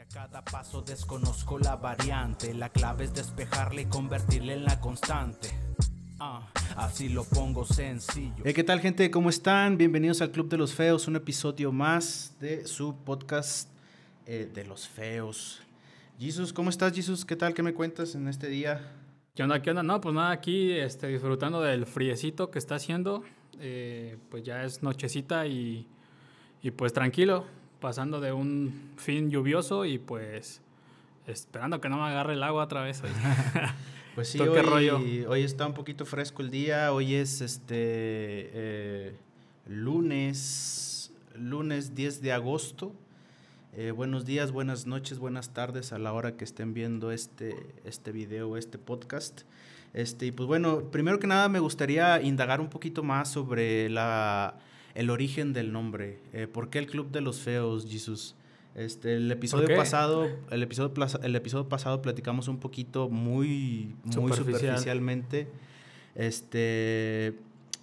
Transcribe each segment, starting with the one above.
a cada paso desconozco la variante, la clave es despejarla y convertirla en la constante. Ah, así lo pongo sencillo. ¿Qué tal gente? ¿Cómo están? Bienvenidos al Club de los Feos, un episodio más de su podcast eh, de los Feos. Jesús, ¿cómo estás Jesús? ¿Qué tal? ¿Qué me cuentas en este día? ¿Qué onda? ¿Qué onda? No, pues nada, aquí este, disfrutando del friecito que está haciendo. Eh, pues ya es nochecita y, y pues tranquilo pasando de un fin lluvioso y pues esperando que no me agarre el agua otra vez hoy. pues sí, hoy, hoy está un poquito fresco el día, hoy es este eh, lunes, lunes 10 de agosto. Eh, buenos días, buenas noches, buenas tardes a la hora que estén viendo este, este video, este podcast. Este, y pues bueno, primero que nada me gustaría indagar un poquito más sobre la el origen del nombre. Eh, ¿Por qué el Club de los Feos, Jesús? Este, el episodio pasado, el episodio, el episodio pasado platicamos un poquito muy, superficialmente. Este,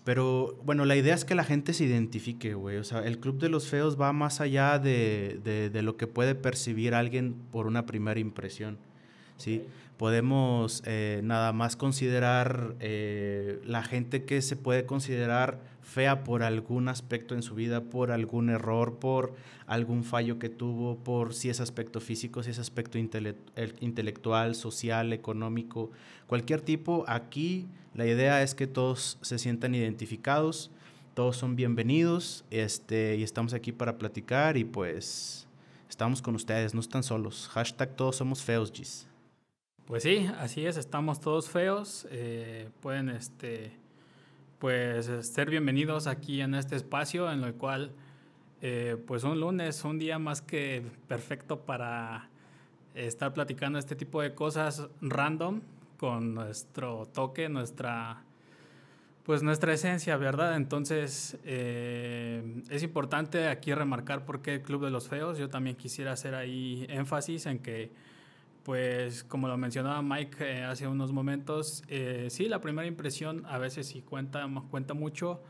pero bueno, la idea es que la gente se identifique, güey. O sea, el Club de los Feos va más allá de, lo que puede percibir alguien por una primera impresión. ¿sí? Podemos eh, nada más considerar eh, la gente que se puede considerar fea por algún aspecto en su vida, por algún error, por algún fallo que tuvo, por si es aspecto físico, si es aspecto intelectual, social, económico, cualquier tipo, aquí la idea es que todos se sientan identificados, todos son bienvenidos, este, y estamos aquí para platicar y pues estamos con ustedes, no están solos. Hashtag todos somos feos, Gis. Pues sí, así es, estamos todos feos. Eh, pueden este, pues ser bienvenidos aquí en este espacio en el cual eh, pues un lunes, un día más que perfecto para estar platicando este tipo de cosas random con nuestro toque, nuestra pues nuestra esencia, ¿verdad? Entonces eh, es importante aquí remarcar por qué el Club de los Feos, yo también quisiera hacer ahí énfasis en que pues como lo mencionaba Mike eh, hace unos momentos, eh, sí, la primera impresión a veces sí cuenta, cuenta mucho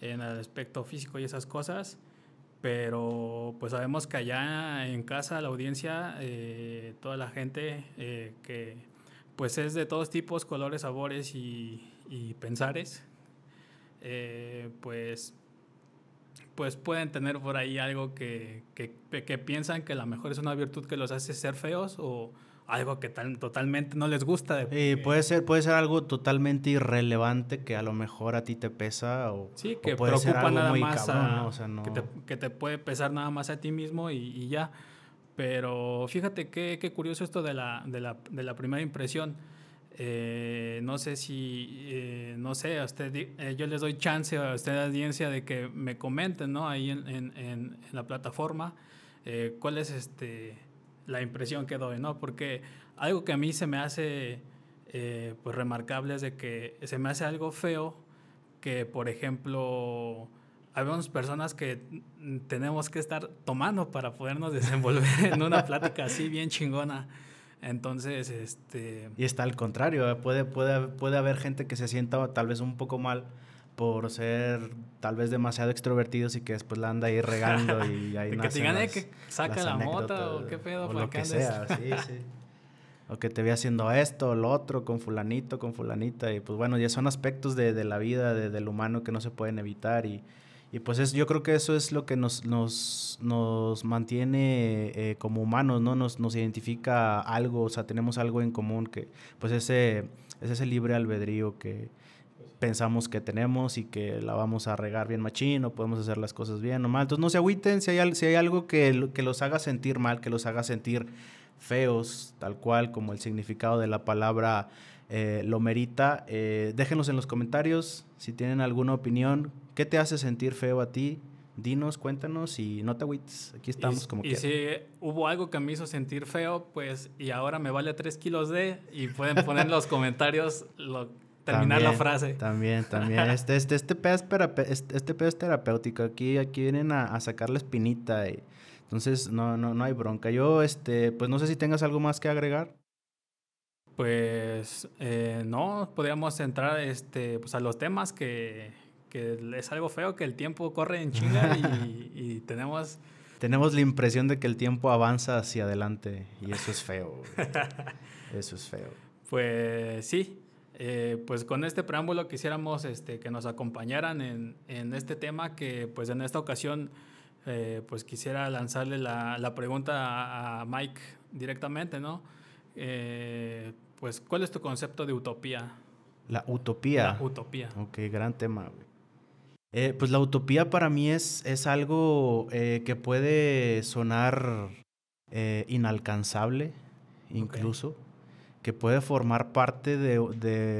en el aspecto físico y esas cosas, pero pues sabemos que allá en casa la audiencia, eh, toda la gente que pues es de todos tipos, colores, sabores y, pensares, pues pues pueden tener por ahí algo que, piensan que la mejor es una virtud que los hace ser feos o, algo que tan, totalmente no les gusta. puede ser, puede ser algo totalmente irrelevante que a lo mejor a ti te pesa o sí, que preocupa nada más a, que, te, puede pesar nada más a ti mismo y, ya. Pero fíjate qué, qué curioso esto de la, de la, de la primera impresión. Eh, no sé si, eh, no sé, usted, eh, yo les doy chance a usted, la audiencia, de que me comenten, ¿no? Ahí en, en, en la plataforma, cuál es este, la impresión que doy, ¿no? Porque algo que a mí se me hace eh, pues remarcable es de que se me hace algo feo que, por ejemplo, habemos personas que tenemos que estar tomando para podernos desenvolver en una plática así bien chingona. Entonces, este... Y está al contrario, puede, puede, puede haber gente que se sienta tal vez un poco mal por ser tal vez demasiado extrovertidos y que después la anda ahí regando y ahí Que te eh, que saca la o qué pedo, lo que, sea, O que te ve haciendo esto o lo otro con fulanito, con fulanita. Y pues bueno, ya son aspectos de, de la vida, de, del humano que no se pueden evitar. Y, y pues es, yo creo que eso es lo que nos, nos, nos mantiene eh, como humanos, ¿no? Nos, nos identifica algo, o sea, tenemos algo en común que pues ese, es ese libre albedrío que pensamos que tenemos y que la vamos a regar bien machín o podemos hacer las cosas bien o mal. Entonces no se agüiten si hay, algo que, los haga sentir mal, que los haga sentir feos, tal cual como el significado de la palabra eh, lo merita. Eh, déjenos en los comentarios si tienen alguna opinión. ¿Qué te hace sentir feo a ti? Dinos, cuéntanos y no te agüites. Aquí estamos como que. Y si hubo algo que me hizo sentir feo, pues y ahora me vale 3 kilos de. Y pueden poner en los comentarios lo, que terminar la frase. También, también. Este, este, este pedo es, este, este terapéutico. Aquí, aquí vienen a, sacar la espinita. entonces, no, no, no hay bronca. Yo, este, pues no sé si tengas algo más que agregar. Pues eh, no, podríamos entrar este, pues, a los temas que, es algo feo, que el tiempo corre en chinga y, tenemos... Tenemos la impresión de que el tiempo avanza hacia adelante y eso es feo. eso es feo. Pues sí, eh, pues con este preámbulo quisiéramos este, que nos acompañaran en, este tema que pues en esta ocasión eh, pues quisiera lanzarle la, pregunta a, Mike directamente, ¿no? Eh, pues ¿cuál es tu concepto de utopía? La utopía. La utopía. Ok, gran tema. pues la utopía para mí es, es algo que puede sonar inalcanzable incluso que puede formar parte de,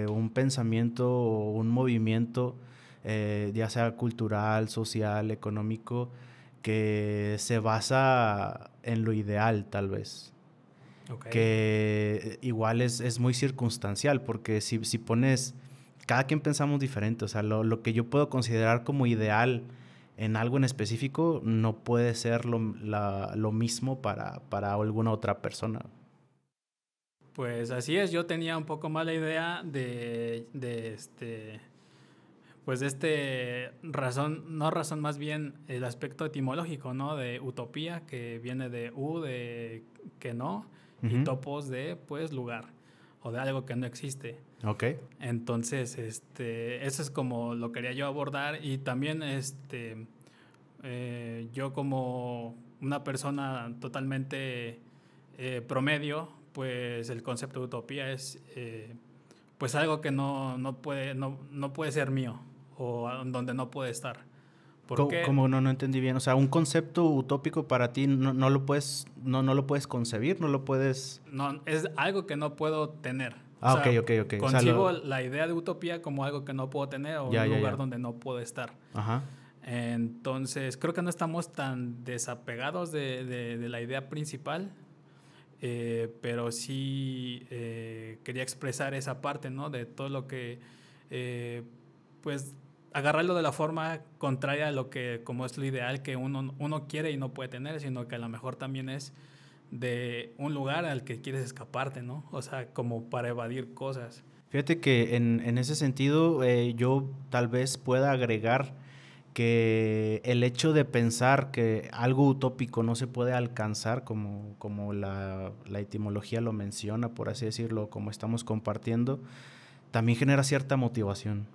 un pensamiento o un movimiento, eh, ya sea cultural, social, económico, que se basa en lo ideal tal vez. Que igual es, muy circunstancial, porque si, pones, cada quien pensamos diferente, o sea, lo, que yo puedo considerar como ideal en algo en específico no puede ser lo, mismo para alguna otra persona. Pues así es, yo tenía un poco mala idea de, este, pues de este razón, no razón, más bien el aspecto etimológico, ¿no? De utopía, que viene de U, de que no, y topos de, pues, lugar, o de algo que no existe. Ok. Entonces, este, eso es como lo quería yo abordar y también, este, eh, yo como una persona totalmente eh, promedio, pues el concepto de utopía es eh, pues algo que no, no, puede, no, puede ser mío o donde no puede estar. qué? como no, no entendí bien, o sea, un concepto utópico para ti no, lo puedes, no, no lo puedes concebir, no lo puedes... No, es algo que no puedo tener. Ah, ok, ok, ok. Concibo la idea de utopía como algo que no puedo tener o un lugar donde no puedo estar. Entonces, creo que no estamos tan desapegados de la idea principal eh, pero sí eh, quería expresar esa parte, ¿no? De todo lo que, eh, pues, agarrarlo de la forma contraria a lo que, como es lo ideal que uno, uno quiere y no puede tener, sino que a lo mejor también es de un lugar al que quieres escaparte, ¿no? O sea, como para evadir cosas. Fíjate que en, en ese sentido yo tal vez pueda agregar que el hecho de pensar que algo utópico no se puede alcanzar, como, como la, la, etimología lo menciona, por así decirlo, como estamos compartiendo, también genera cierta motivación.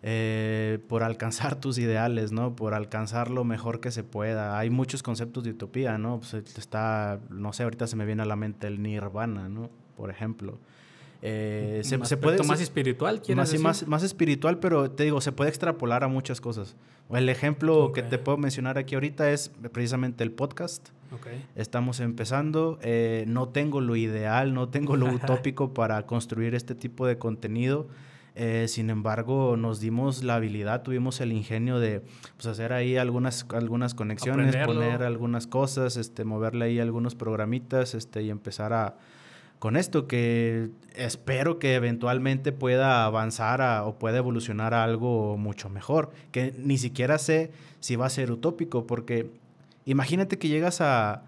Eh, por alcanzar tus ideales, ¿no? Por alcanzar lo mejor que se pueda. Hay muchos conceptos de utopía, ¿no? Pues, eh, está, no sé, ahorita se me viene a la mente el nirvana, ¿no? Por ejemplo. Eh, se, puede, más espiritual, más, espiritual, pero te digo, se puede extrapolar a muchas cosas. El ejemplo que te puedo mencionar aquí ahorita es precisamente el podcast. Estamos empezando, eh, no tengo lo ideal, no tengo lo utópico para construir este tipo de contenido. Eh, sin embargo, nos dimos la habilidad, tuvimos el ingenio de pues, hacer ahí algunas, algunas conexiones, poner algunas cosas, este, moverle ahí algunos programitas este, y empezar a, con esto, que espero que eventualmente pueda avanzar o pueda evolucionar a algo mucho mejor, que ni siquiera sé si va a ser utópico, porque imagínate que llegas a,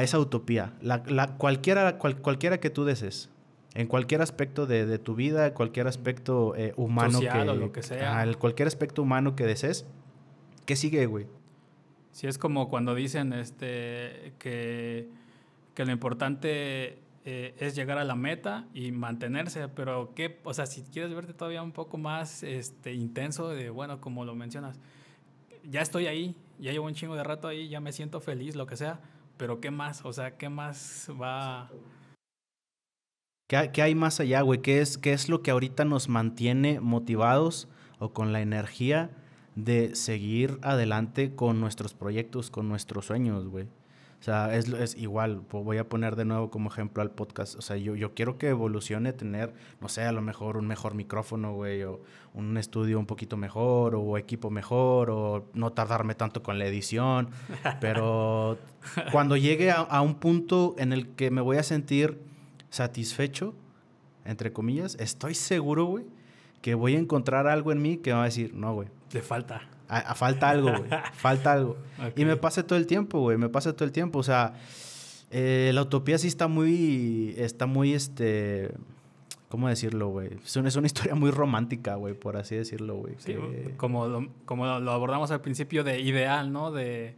esa utopía, la, cualquiera, cualquiera que tú desees, en cualquier aspecto de, tu vida, cualquier aspecto eh, humano que, cualquier aspecto humano que desees, ¿qué sigue, güey? Si es como cuando dicen este, que, que lo importante eh, es llegar a la meta y mantenerse, pero qué, o sea, si quieres verte todavía un poco más este, intenso, de bueno, como lo mencionas, ya estoy ahí, ya llevo un chingo de rato ahí, ya me siento feliz, lo que sea, pero ¿qué más? O sea, ¿qué más va...? ¿Qué, hay más allá, güey? ¿Qué es, ¿Qué es lo que ahorita nos mantiene motivados o con la energía de seguir adelante con nuestros proyectos, con nuestros sueños, güey? O sea, es, es igual, voy a poner de nuevo como ejemplo al podcast. O sea, yo, quiero que evolucione tener, no sé, a lo mejor un mejor micrófono, güey, o un estudio un poquito mejor, o equipo mejor, o no tardarme tanto con la edición. Pero cuando llegue a, a un punto en el que me voy a sentir satisfecho, entre comillas, estoy seguro, güey, que voy a encontrar algo en mí que va a decir, no, güey. Le falta. A, falta algo, güey. Falta algo. Y me pasa todo el tiempo, güey. Me pasa todo el tiempo. O sea, eh, la utopía sí está muy. Está muy, este. ¿Cómo decirlo, güey? Es, una, historia muy romántica, güey, por así decirlo, güey. Sí, como, lo, como lo abordamos al principio de ideal, ¿no? De,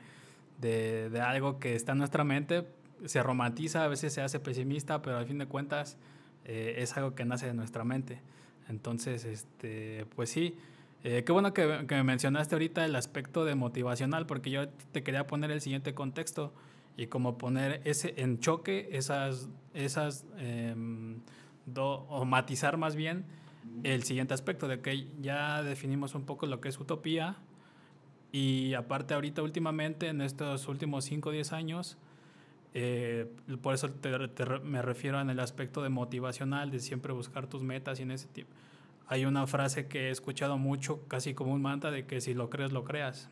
de, de algo que está en nuestra mente, se romantiza, a veces se hace pesimista, pero al fin de cuentas eh, es algo que nace de nuestra mente. Entonces, este, pues sí, eh, qué bueno que, que, mencionaste ahorita el aspecto de motivacional, porque yo te quería poner el siguiente contexto y como poner ese en choque esas, esas em, o matizar más bien el siguiente aspecto de que ya definimos un poco lo que es utopía y aparte ahorita últimamente en estos últimos 5 o 10 años eh, por eso te, me refiero en el aspecto de motivacional de siempre buscar tus metas y en ese tipo hay una frase que he escuchado mucho, casi como un manta, de que si lo crees, lo creas.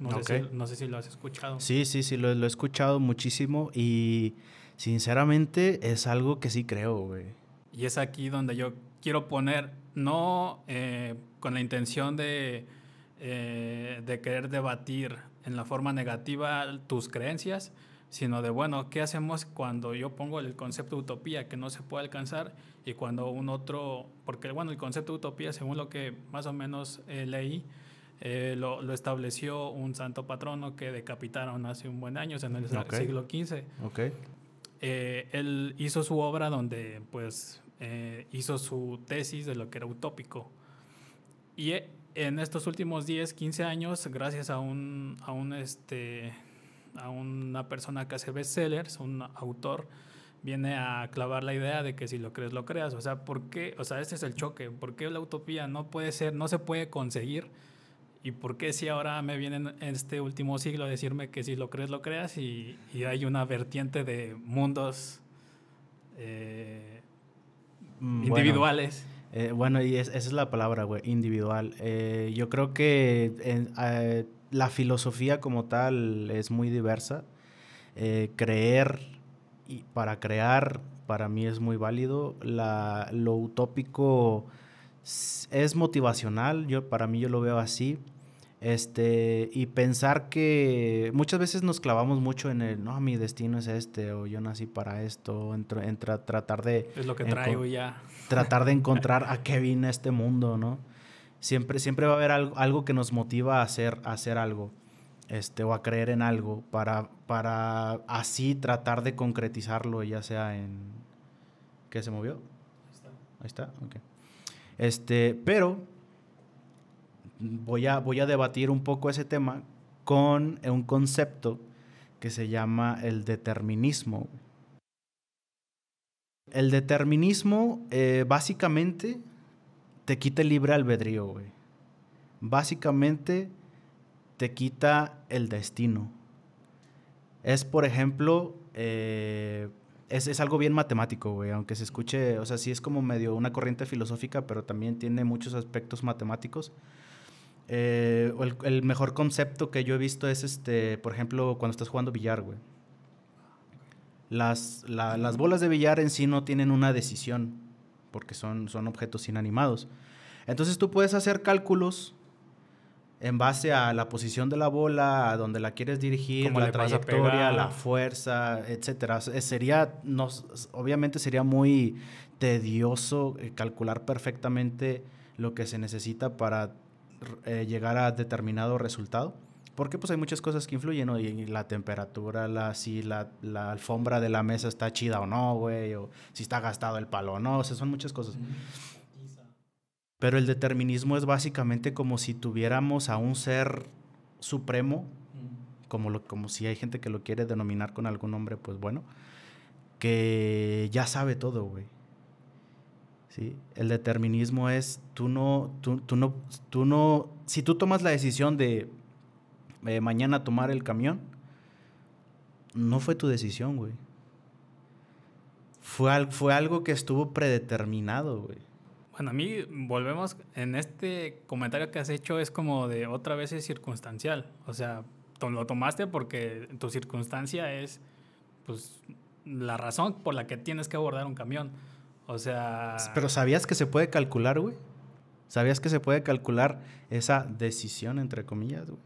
No, sé, si, no sé si lo has escuchado. Sí, sí, sí, lo, he escuchado muchísimo y sinceramente es algo que sí creo, güey. Y es aquí donde yo quiero poner, no eh, con la intención de, eh, de querer debatir en la forma negativa tus creencias, sino de, bueno, ¿qué hacemos cuando yo pongo el concepto de utopía que no se puede alcanzar y cuando un otro, porque bueno, el concepto de utopía, según lo que más o menos eh, leí, eh, lo, lo, estableció un santo patrono que decapitaron hace un buen año, en el siglo XV. Eh, él hizo su obra donde pues hizo su tesis de lo que era utópico. Y en estos últimos 10, 15 años, gracias a un, a un este, a una persona que hace bestsellers, un autor, viene a clavar la idea de que si lo crees, lo creas. O sea, ¿por qué? O sea, este es el choque. ¿Por qué la utopía no puede ser, no se puede conseguir? ¿Y por qué si ahora me vienen en este último siglo a decirme que si lo crees, lo creas? Y, y hay una vertiente de mundos eh, mm, individuales. Eh, bueno, y esa es la palabra, güey, individual. Eh, yo creo que la filosofía como tal es muy diversa. Eh, creer y para crear para mí es muy válido. La, lo utópico es motivacional, yo, para mí yo lo veo así. Este, y pensar que muchas veces nos clavamos mucho en el, no, mi destino es este, o yo nací para esto, en, tratar de... Es lo que traigo ya. Tratar de encontrar a qué vine este mundo, ¿no? Siempre, va a haber algo, que nos motiva a hacer, hacer algo este, o a creer en algo para, para así tratar de concretizarlo, ya sea en... ¿Qué se movió? Ahí está. Ahí está, ok. Este, pero voy a, voy a debatir un poco ese tema con un concepto que se llama el determinismo. El determinismo eh, básicamente te quita libre albedrío, güey. Básicamente te quita el destino. Es, por ejemplo, eh, es, algo bien matemático, güey, aunque se escuche, o sea, sí es como medio una corriente filosófica, pero también tiene muchos aspectos matemáticos. Eh, el, mejor concepto que yo he visto es, este, por ejemplo, cuando estás jugando billar, güey. Las, las bolas de billar en sí no tienen una decisión porque son, son objetos inanimados. Entonces tú puedes hacer cálculos en base a la posición de la bola, a donde la quieres dirigir, la trayectoria, la fuerza, etcétera. Sería, obviamente sería muy tedioso eh, calcular perfectamente lo que se necesita para eh, llegar a determinado resultado. Porque pues hay muchas cosas que influyen, ¿no? Y la temperatura, la, si la, alfombra de la mesa está chida o no, güey, o si está gastado el palo o no, o sea, son muchas cosas. Pero el determinismo es básicamente como si tuviéramos a un ser supremo, como, lo, como si hay gente que lo quiere denominar con algún nombre, pues bueno, que ya sabe todo, güey. ¿Sí? El determinismo es, tú no, tú no, tú no, si tú tomas la decisión de eh, mañana tomar el camión, no fue tu decisión, güey. Fue, fue algo que estuvo predeterminado, güey. Bueno, a mí volvemos en este comentario que has hecho es como de otra vez es circunstancial. O sea, lo tomaste porque tu circunstancia es pues la razón por la que tienes que abordar un camión. O sea, pero sabías que se puede calcular, güey? ¿Sabías que se puede calcular esa decisión entre comillas, güey?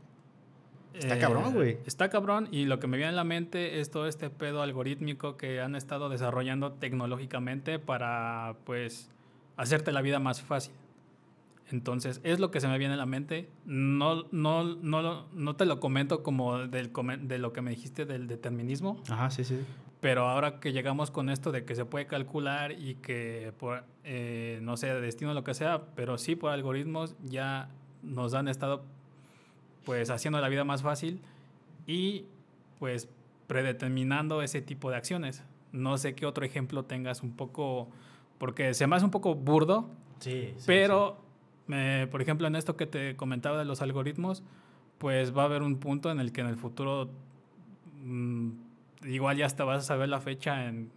Está cabrón, eh, güey. Está cabrón y lo que me viene en la mente es todo este pedo algorítmico que han estado desarrollando tecnológicamente para, pues, hacerte la vida más fácil. Entonces, es lo que se me viene a la mente. No, no, no, no te lo comento como del, de lo que me dijiste del determinismo. Ajá, sí, sí. Pero ahora que llegamos con esto de que se puede calcular y que, por, eh, no sé, destino, lo que sea, pero sí por algoritmos ya nos han estado pues haciendo la vida más fácil y pues predeterminando ese tipo de acciones. No sé qué otro ejemplo tengas un poco, porque se me hace un poco burdo, sí, pero por ejemplo en esto que te comentaba de los algoritmos, pues va a haber un punto en el que en el futuro mm, igual ya hasta vas a saber la fecha en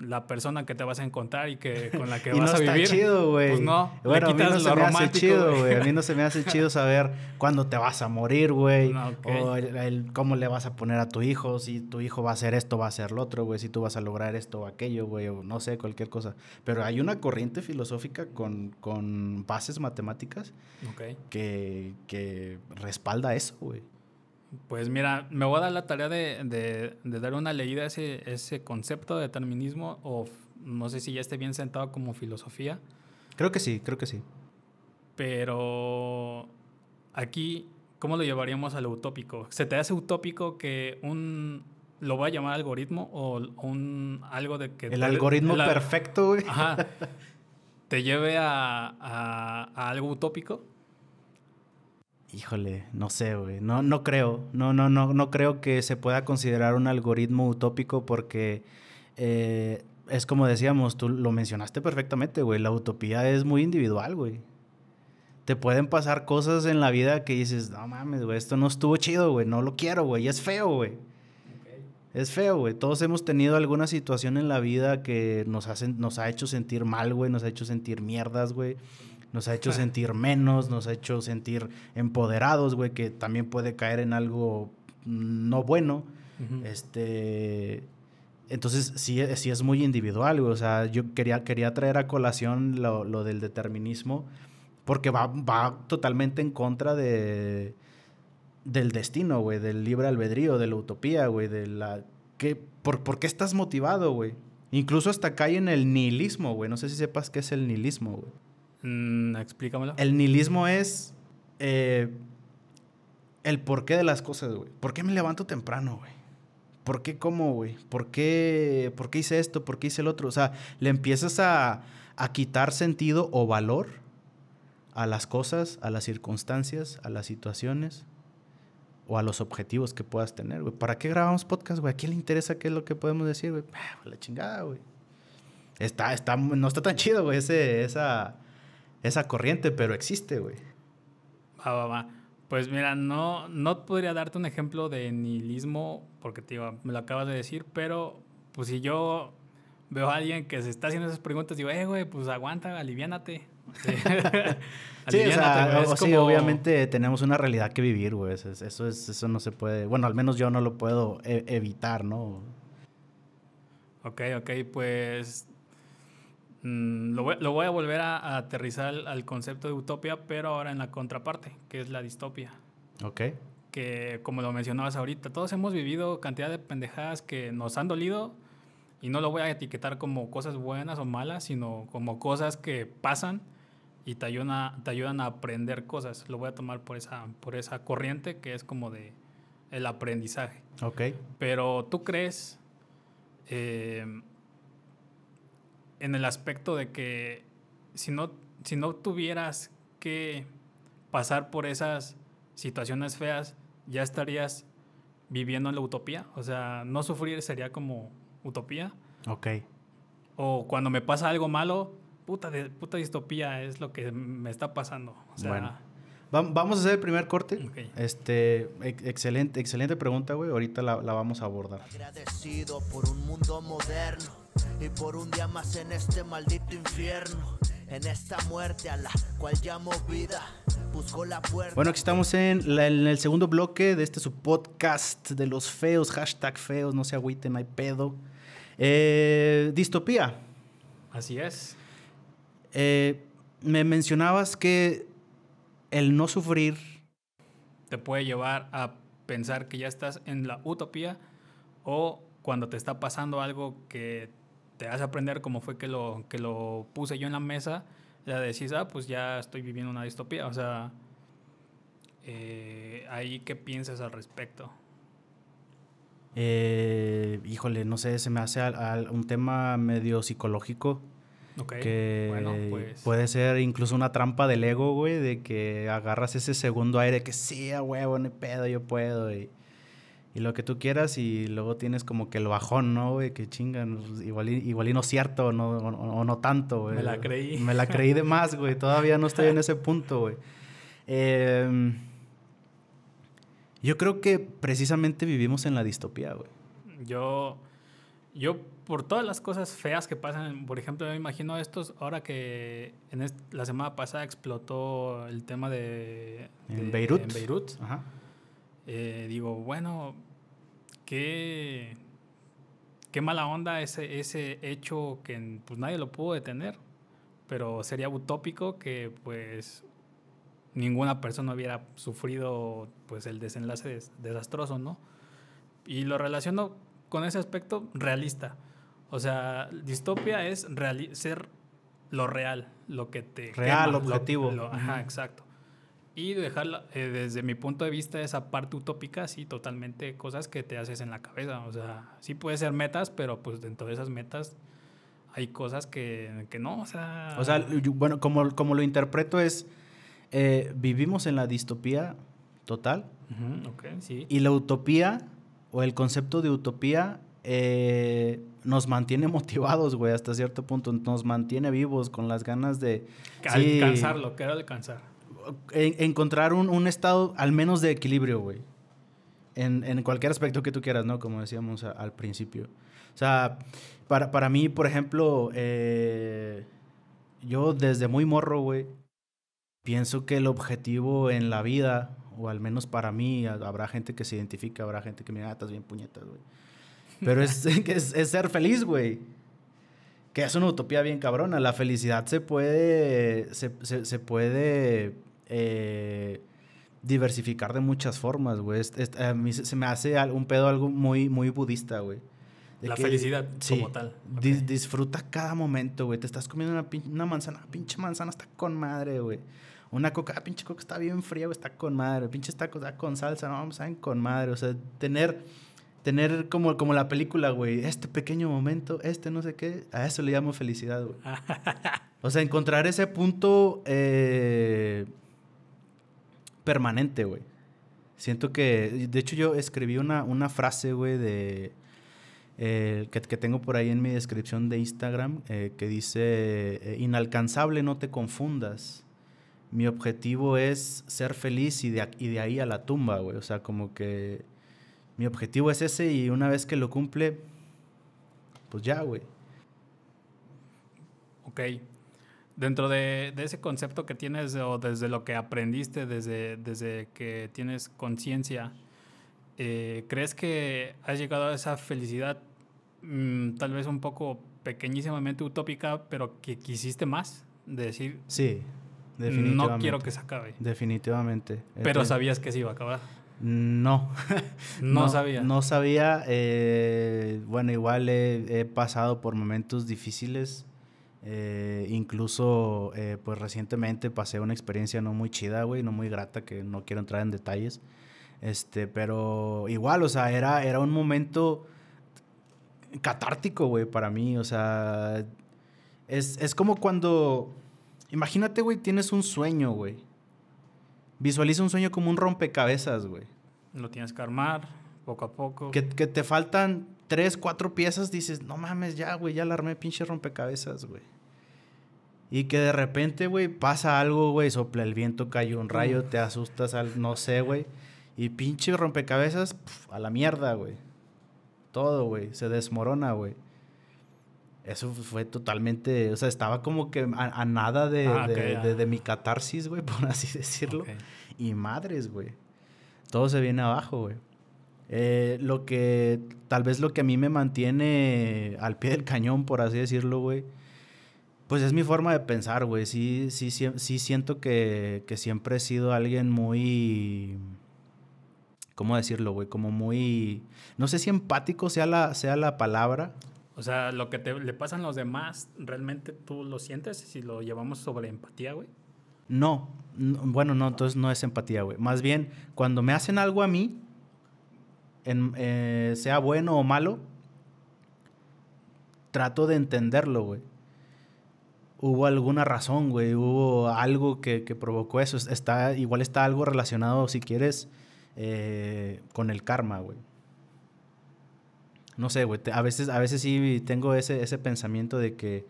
la persona que te vas a encontrar y que con la que vas a vivir. Está chido, güey. Pues no, mí no se me hace chido, A mí no se me hace chido saber cuándo te vas a morir, güey, o cómo le vas a poner a tu hijo, si tu hijo va a hacer esto, va a hacer lo otro, güey, si tú vas a lograr esto o aquello, güey, o no sé, cualquier cosa. Pero hay una corriente filosófica con, con bases matemáticas que, que respalda eso, güey. Pues mira, me voy a dar la tarea de, dar una leída a ese, concepto de determinismo, o no sé si ya esté bien sentado como filosofía. Creo que sí, creo que sí. Pero aquí, ¿cómo lo llevaríamos a lo utópico? ¿Se te hace utópico que un, lo va a llamar algoritmo o un algo de que... El algoritmo perfecto, Ajá. ¿Te lleve a algo utópico? Híjole, no sé, güey. No, no creo. No, no, no, no creo que se pueda considerar un algoritmo utópico porque eh, es como decíamos, tú lo mencionaste perfectamente, güey. La utopía es muy individual, güey. Te pueden pasar cosas en la vida que dices, no mames, güey, esto no estuvo chido, güey. No lo quiero, güey. Es feo, güey. Es feo, güey. Todos hemos tenido alguna situación en la vida que nos, hacen, nos ha hecho sentir mal, güey. Nos ha hecho sentir mierdas, güey nos ha hecho sentir menos, nos ha hecho sentir empoderados, güey, que también puede caer en algo no bueno. Este. Entonces, sí, sí es muy individual, güey. O sea, yo quería, quería traer a colación lo, del determinismo, porque va, va totalmente en contra de, del destino, güey, del libre albedrío, de la utopía, güey, de la... por, por, qué estás motivado, güey? Incluso hasta cae en el nihilismo, güey. No sé si sepas qué es el nihilismo, güey. Mm, explícamelo. El nihilismo es eh, el porqué de las cosas, güey. ¿Por qué me levanto temprano, güey? ¿Por qué ¿Cómo, güey? ¿Por qué, ¿Por qué hice esto? ¿Por qué hice el otro? O sea, le empiezas a, quitar sentido o valor a las cosas, a las circunstancias, a las situaciones o a los objetivos que puedas tener, güey. ¿Para qué grabamos podcast, güey? ¿A quién le interesa qué es lo que podemos decir, güey? Ah, la chingada, güey. Está, está, no está tan chido, güey, esa, esa corriente, pero existe, güey. Va, va, Pues mira, no, no podría darte un ejemplo de nihilismo, porque te digo, me lo acabas de decir, pero pues si yo veo a alguien que se está haciendo esas preguntas, digo, eh, güey, pues aguanta, aliviánate. Sí, obviamente tenemos una realidad que vivir, güey. Eso, es, eso no se puede. Bueno, al menos yo no lo puedo e, evitar, ¿no? Ok, ok, pues Mm, lo voy, a volver a, aterrizar al, concepto de utopía, pero ahora en la contraparte, que es la distopia. Ok. Que, como lo mencionabas ahorita, todos hemos vivido cantidad de pendejadas que nos han dolido y no lo voy a etiquetar como cosas buenas o malas, sino como cosas que pasan y te ayudan a, te ayudan a aprender cosas. Lo voy a tomar por esa, por esa corriente que es como de el aprendizaje. Ok. Pero tú crees... Eh, en el aspecto de que si no, si no tuvieras que pasar por esas situaciones feas, ya estarías viviendo en la utopía. O sea, no sufrir sería como utopía. Ok. O cuando me pasa algo malo, puta, de, puta distopía es lo que me está pasando. O sea, bueno. vamos a hacer el primer corte. Este, excelente, excelente pregunta, güey. Ahorita la, la vamos a abordar. Agradecido por un mundo moderno y por un día más en este maldito infierno, en esta muerte a la cual llamo vida. Busco la puerta. Bueno, aquí estamos en, el segundo bloque de este su podcast de los feos, hashtag feos, no se agüiten, hay pedo. Eh, distopía. Así es. Eh, me mencionabas que el no sufrir te puede llevar a pensar que ya estás en la utopía o cuando te está pasando algo que te a aprender cómo fue que lo, que lo puse yo en la mesa, ya decís, ah, pues ya estoy viviendo una distopía. O sea, eh, ahí qué piensas al respecto. Eh, híjole, no sé, se me hace un tema medio psicológico. Ok, Que bueno, pues. puede ser incluso una trampa del ego, güey, de que agarras ese segundo aire que sí, a huevo, no hay pedo, yo puedo. Y, y lo que tú quieras y luego tienes como que el bajón, ¿no, güey? Que chingan, pues, igual igual no cierto no, o, no tanto, güey. Me la creí. Me la creí de más, güey. Todavía no estoy en ese punto, güey. Em, yo creo que precisamente vivimos en la distopía, güey. Yo, yo por todas las cosas feas que pasan, por ejemplo, yo imagino estos, ahora que en la semana pasada explotó el tema de... en Beirut. En Beirut. Eh, digo, bueno, qué, qué mala onda ese, ese hecho que pues, nadie lo pudo detener. Pero sería utópico que pues ninguna persona hubiera sufrido pues el desenlace desastroso, ¿no? Y lo relaciono con ese aspecto realista. O sea, distopia es ser lo real, lo que te... Real, objetivo. ajá, exacto y dejar eh, desde mi punto de vista esa parte utópica, sí, totalmente cosas que te haces en la cabeza. O sea, sí puede ser metas, pero pues dentro de esas metas hay cosas que, no, o sea... bueno, como, como lo interpreto es, eh, vivimos en la distopía total. Y la utopía o el concepto de utopía eh, nos mantiene motivados, güey, hasta cierto punto. Nos mantiene vivos con las ganas de... Alcanzarlo, quiero lo alcanzar encontrar un, un, estado al menos de equilibrio, güey. En, cualquier aspecto que tú quieras, ¿no? Como decíamos al principio. O sea, para, mí, por ejemplo, eh, yo desde muy morro, güey, pienso que el objetivo en la vida, o al menos para mí, habrá gente que se identifica, habrá gente que me ah, estás bien puñetas, güey. Pero es, es, es ser feliz, güey que es una utopía bien cabrona. La felicidad se puede, se puede eh, diversificar de muchas formas, güey. a mí se me hace un pedo algo muy, muy budista, güey. la felicidad como tal. disfruta cada momento, güey. Te estás comiendo una, manzana, pinche manzana está con madre, güey. Una coca, ah, pinche coca está bien fría, güey, está con madre. pinche tacos, está ah, con salsa, no, vamos pues, a saben con madre. O sea, tener tener como, como la película, güey, este pequeño momento, este no sé qué, a eso le llamo felicidad, güey. o sea, encontrar ese punto eh, permanente, güey. Siento que, de hecho yo escribí una, frase, güey, de... Eh, que, tengo por ahí en mi descripción de Instagram, eh, que dice, eh, inalcanzable, no te confundas. Mi objetivo es ser feliz y de, y de ahí a la tumba, güey. O sea, como que mi objetivo es ese y una vez que lo cumple, pues ya, güey. Ok, dentro de, ese concepto que tienes o desde lo que aprendiste, desde, desde que tienes conciencia, eh, ¿crees que has llegado a esa felicidad mm, tal vez un poco pequeñísimamente utópica, pero que quisiste más? decir, sí, definitivamente. No quiero que se acabe. Definitivamente. Pero este, sabías que se iba a acabar. No. no. sabía. No sabía. Eh, bueno, igual he pasado por momentos difíciles eh, incluso, eh, pues recientemente pasé una experiencia no muy chida, güey, no muy grata, que no quiero entrar en detalles. Este, pero igual, o sea, era, era un momento catártico, güey, para mí. O sea, es, como cuando. Imagínate, güey, tienes un sueño, güey. Visualiza un sueño como un rompecabezas, güey. Lo tienes que armar poco a poco. Que, que te faltan tres, cuatro piezas, dices, no mames, ya, güey, ya la armé pinche rompecabezas, güey. Y que de repente, güey, pasa algo, güey, sopla el viento, cae un rayo, te asustas al, no sé, güey. Y pinche rompecabezas, a la mierda, güey. Todo, güey, se desmorona, güey. Eso fue totalmente, o sea, estaba como que a, nada ah, de, de, mi catarsis, güey, por así decirlo. Y madres, güey. Todo se viene abajo, güey. Eh, lo que, tal vez lo que a mí me mantiene al pie del cañón, por así decirlo, güey, pues es mi forma de pensar, güey. Sí, sí, sí, sí, siento que, siempre he sido alguien muy... ¿Cómo decirlo, güey? Como muy... No sé si empático sea la, sea la palabra. O sea, lo que te, le pasan los demás, ¿realmente tú lo sientes si lo llevamos sobre empatía, güey? No, bueno, no, entonces no es empatía, güey. Más bien, cuando me hacen algo a mí, eh, sea bueno o malo, trato de entenderlo, güey hubo alguna razón, güey, hubo algo que, provocó eso. Está, igual está algo relacionado, si quieres, eh, con el karma, güey. No sé, güey, a veces, a veces sí tengo ese, ese pensamiento de que,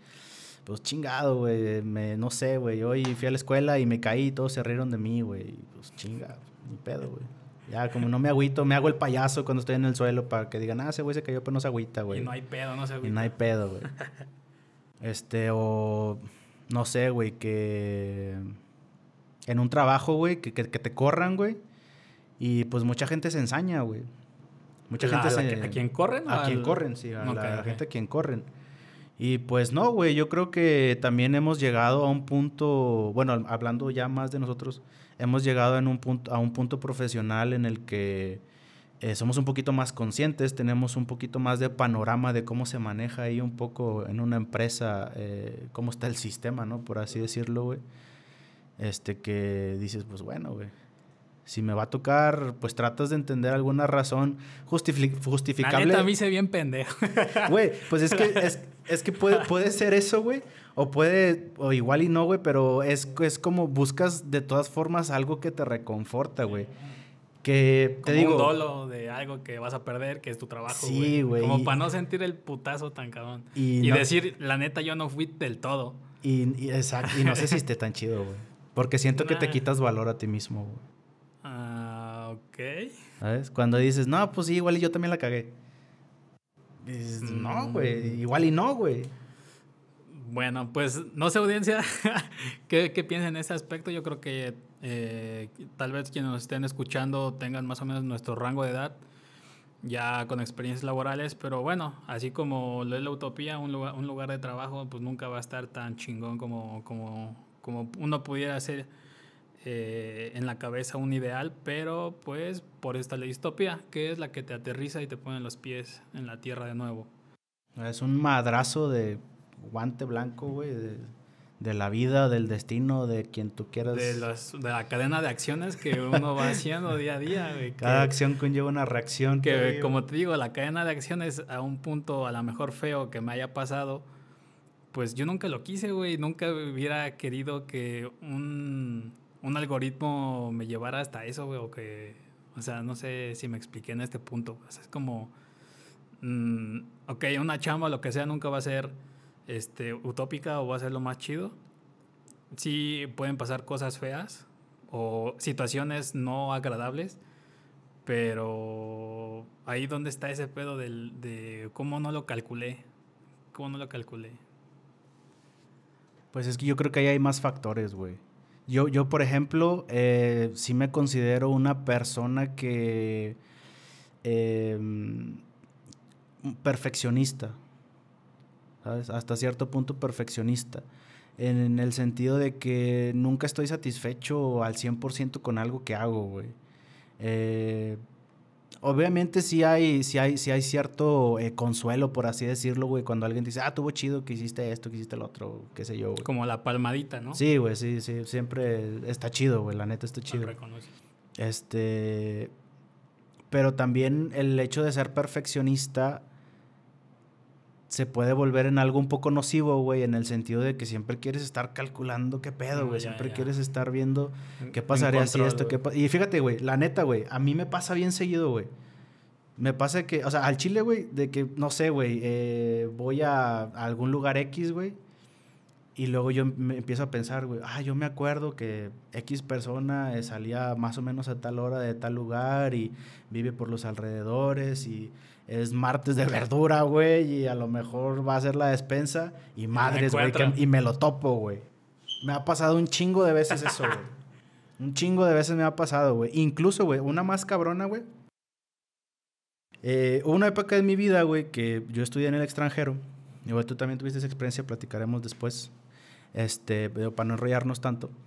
pues chingado, güey, no sé, güey, hoy fui a la escuela y me caí y todos se rieron de mí, güey. Pues chingado, ni pedo, güey. Ya, como no me agüito, me hago el payaso cuando estoy en el suelo para que digan, ah, ese güey se cayó, pero no se agüita, güey. Y no hay pedo, no se agüita. Y no hay pedo, güey. Este, o no sé, güey, que en un trabajo, güey, que, que, te corran, güey. Y pues mucha gente se ensaña, güey. Mucha gente ¿A quién corren? A, quién quien corren, sí, a la gente a quien corren. Y pues no, güey, yo creo que también hemos llegado a un punto, bueno, hablando ya más de nosotros, hemos llegado en un punto, a un punto profesional en el que eh, somos un poquito más conscientes, tenemos un poquito más de panorama de cómo se maneja ahí un poco en una empresa, eh, cómo está el sistema, ¿no? Por así decirlo, güey. Este que dices, pues bueno, güey. Si me va a tocar, pues tratas de entender alguna razón justificable. a mí se bien pendejo. Güey, pues es que, puede, puede ser eso, güey. O puede, o igual y no, güey, pero es, es como buscas de todas formas algo que te reconforta, güey. Que te digo. Un dolo de algo que vas a perder, que es tu trabajo. Sí, güey. Como para no sentir el putazo tan cabrón. Y, decir, la neta, yo no fui del todo. Y, no sé si esté tan chido, güey. Porque siento que te quitas valor a ti mismo, güey. Ah, ok. Cuando dices, no, pues sí, igual y yo también la cagué. Mm. no, güey. Igual y no, güey. Bueno, pues no sé, audiencia, ¿Qué, ¿qué piensa en ese aspecto? Yo creo que eh, tal vez quienes nos estén escuchando tengan más o menos nuestro rango de edad, ya con experiencias laborales, pero bueno, así como lo es la utopía, un lugar, de trabajo pues nunca va a estar tan chingón como, como, como uno pudiera hacer eh, en la cabeza un ideal, pero pues por esta la distopía, que es la que te aterriza y te pone los pies en la tierra de nuevo. Es un madrazo de guante blanco, güey. De de la vida, del destino, de quien tú quieras. De, la cadena de acciones que uno va haciendo día a día. Güey, Cada acción conlleva una reacción. Que, como te digo, la cadena de acciones a un punto a lo mejor feo que me haya pasado, pues yo nunca lo quise, güey. Nunca hubiera querido que un, algoritmo me llevara hasta eso, güey. O que, sea, no sé si me expliqué en este punto. Pues es como, mm, ok, una chamba, lo que sea, nunca va a ser este, utópica o va a ser lo más chido. si pueden pasar cosas feas o situaciones no agradables, pero ahí donde está ese pedo de cómo no lo calculé, cómo no lo calculé. Pues es que yo creo que ahí hay más factores, güey. Yo, por ejemplo, eh, si me considero una persona que... Em, perfeccionista. Hasta cierto punto perfeccionista, en el sentido de que nunca estoy satisfecho al 100% con algo que hago, güey. Eh, obviamente sí hay, sí hay, si hay cierto eh, consuelo, por así decirlo, güey, cuando alguien dice, ah, tuvo chido que hiciste esto, que hiciste lo otro, qué sé yo, Como la palmadita, ¿no? Sí, güey, sí, sí, siempre está chido, güey, la neta está chido. este, pero también el hecho de ser perfeccionista se puede volver en algo un poco nocivo, güey, en el sentido de que siempre quieres estar calculando qué pedo, mm, güey, siempre quieres estar viendo qué pasaría si esto, qué y fíjate, güey, la neta, güey, a mí me pasa bien seguido, güey. Me pasa que, o sea, al chile, güey, de que, no sé, güey, eh, voy a, algún lugar X, güey, y luego yo me empiezo a pensar, güey, ah, yo me acuerdo que X persona eh, salía más o menos a tal hora de tal lugar y vive por los alrededores y es martes de verdura, güey, y a lo mejor va a ser la despensa y madres, güey, y me lo topo, güey. Me ha pasado un chingo de veces eso, güey. un chingo de veces me ha pasado, güey. Incluso, güey, una más cabrona, güey. Eh, hubo una época de mi vida, güey, que yo estudié en el extranjero. Y, tú también tuviste esa experiencia, platicaremos después. Este, para no enrollarnos tanto.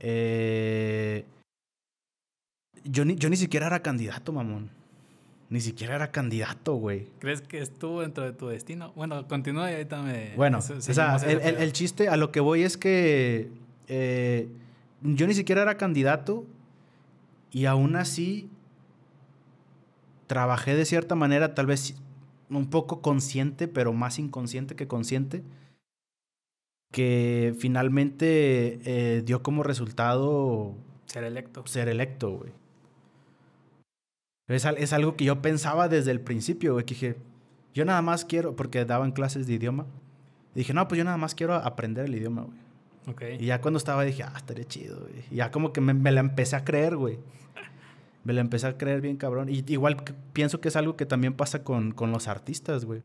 Eh, yo, ni, yo ni siquiera era candidato, mamón. Ni siquiera era candidato, güey. ¿Crees que estuvo dentro de tu destino? Bueno, continúa y ahorita me... Bueno, o sea, el, chiste a lo que voy es que eh, yo ni siquiera era candidato y aún así trabajé de cierta manera, tal vez un poco consciente, pero más inconsciente que consciente, que finalmente eh, dio como resultado... Ser electo. Ser electo, güey. Es, algo que yo pensaba desde el principio, güey, que dije, yo nada más quiero, porque daban clases de idioma, y dije, no, pues yo nada más quiero aprender el idioma, güey. Y ya cuando estaba dije, ah, estaría chido, güey. Y ya como que me, la empecé a creer, güey. Me la empecé a creer bien cabrón. Y igual pienso que es algo que también pasa con, con los artistas, güey.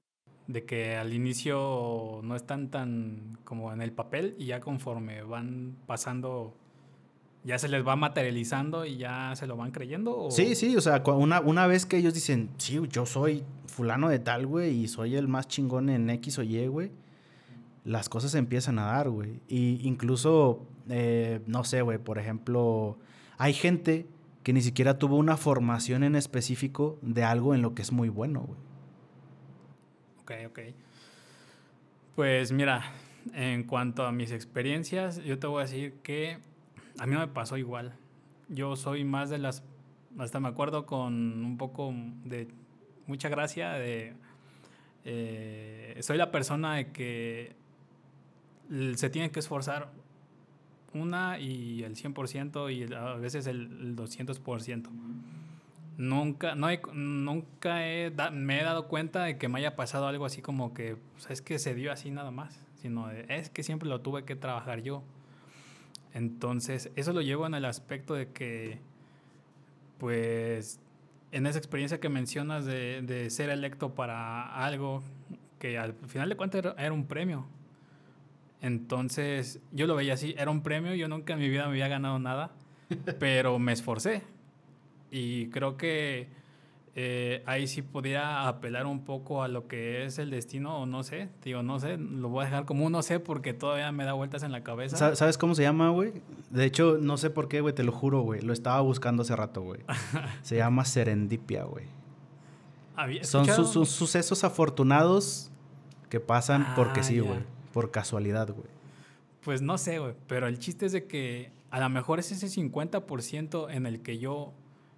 De que al inicio no están tan como en el papel y ya conforme van pasando ya se les va materializando y ya se lo van creyendo. Sí, sí, o sea, una, vez que ellos dicen, sí, yo soy fulano de tal, güey, y soy el más chingón en X o Y, güey, las cosas empiezan a dar, güey. Y incluso, eh, no sé, güey, por ejemplo, hay gente que ni siquiera tuvo una formación en específico de algo en lo que es muy bueno, güey. Ok, ok. Pues mira, en cuanto a mis experiencias, yo te voy a decir que a mí me pasó igual. Yo soy más de las, hasta me acuerdo con un poco de mucha gracia de, eh, soy la persona de que se tiene que esforzar una y el 100% y a veces el, 200%. Nunca, no nunca me he dado cuenta de que me haya pasado algo así como que pues, es que se dio así nada más, sino es que siempre lo tuve que trabajar yo. Entonces, eso lo llevo en el aspecto de que, pues, en esa experiencia que mencionas de, de ser electo para algo que al final de cuentas era un premio. Entonces, yo lo veía así, era un premio, yo nunca en mi vida me había ganado nada, pero me esforcé. Y creo que eh, ahí sí podría apelar un poco a lo que es el destino, o no sé, digo, no sé, lo voy a dejar como un no sé porque todavía me da vueltas en la cabeza. ¿Sabes cómo se llama, güey? De hecho, no sé por qué, güey, te lo juro, güey, lo estaba buscando hace rato, güey. se llama Serendipia, güey. Son, sus sucesos afortunados que pasan ah, porque sí, güey, por casualidad, güey. Pues no sé, güey, pero el chiste es de que a lo mejor es ese 50% en el que yo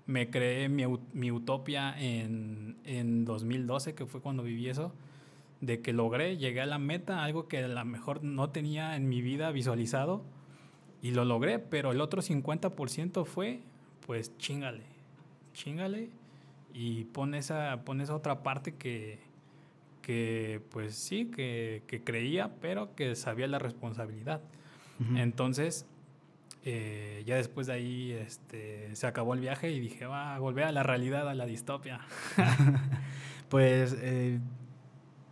me creé mi, utopia en, 2012, que fue cuando viví eso, de que logré, llegué a la meta, algo que a lo mejor no tenía en mi vida visualizado, y lo logré, pero el otro 50% fue, pues chingale, chingale, y pon esa, esa otra parte que, pues sí, que, creía, pero que sabía la responsabilidad. Entonces, eh, ya después de ahí este, se acabó el viaje y dije, va, volví a la realidad, a la distopia. pues, eh,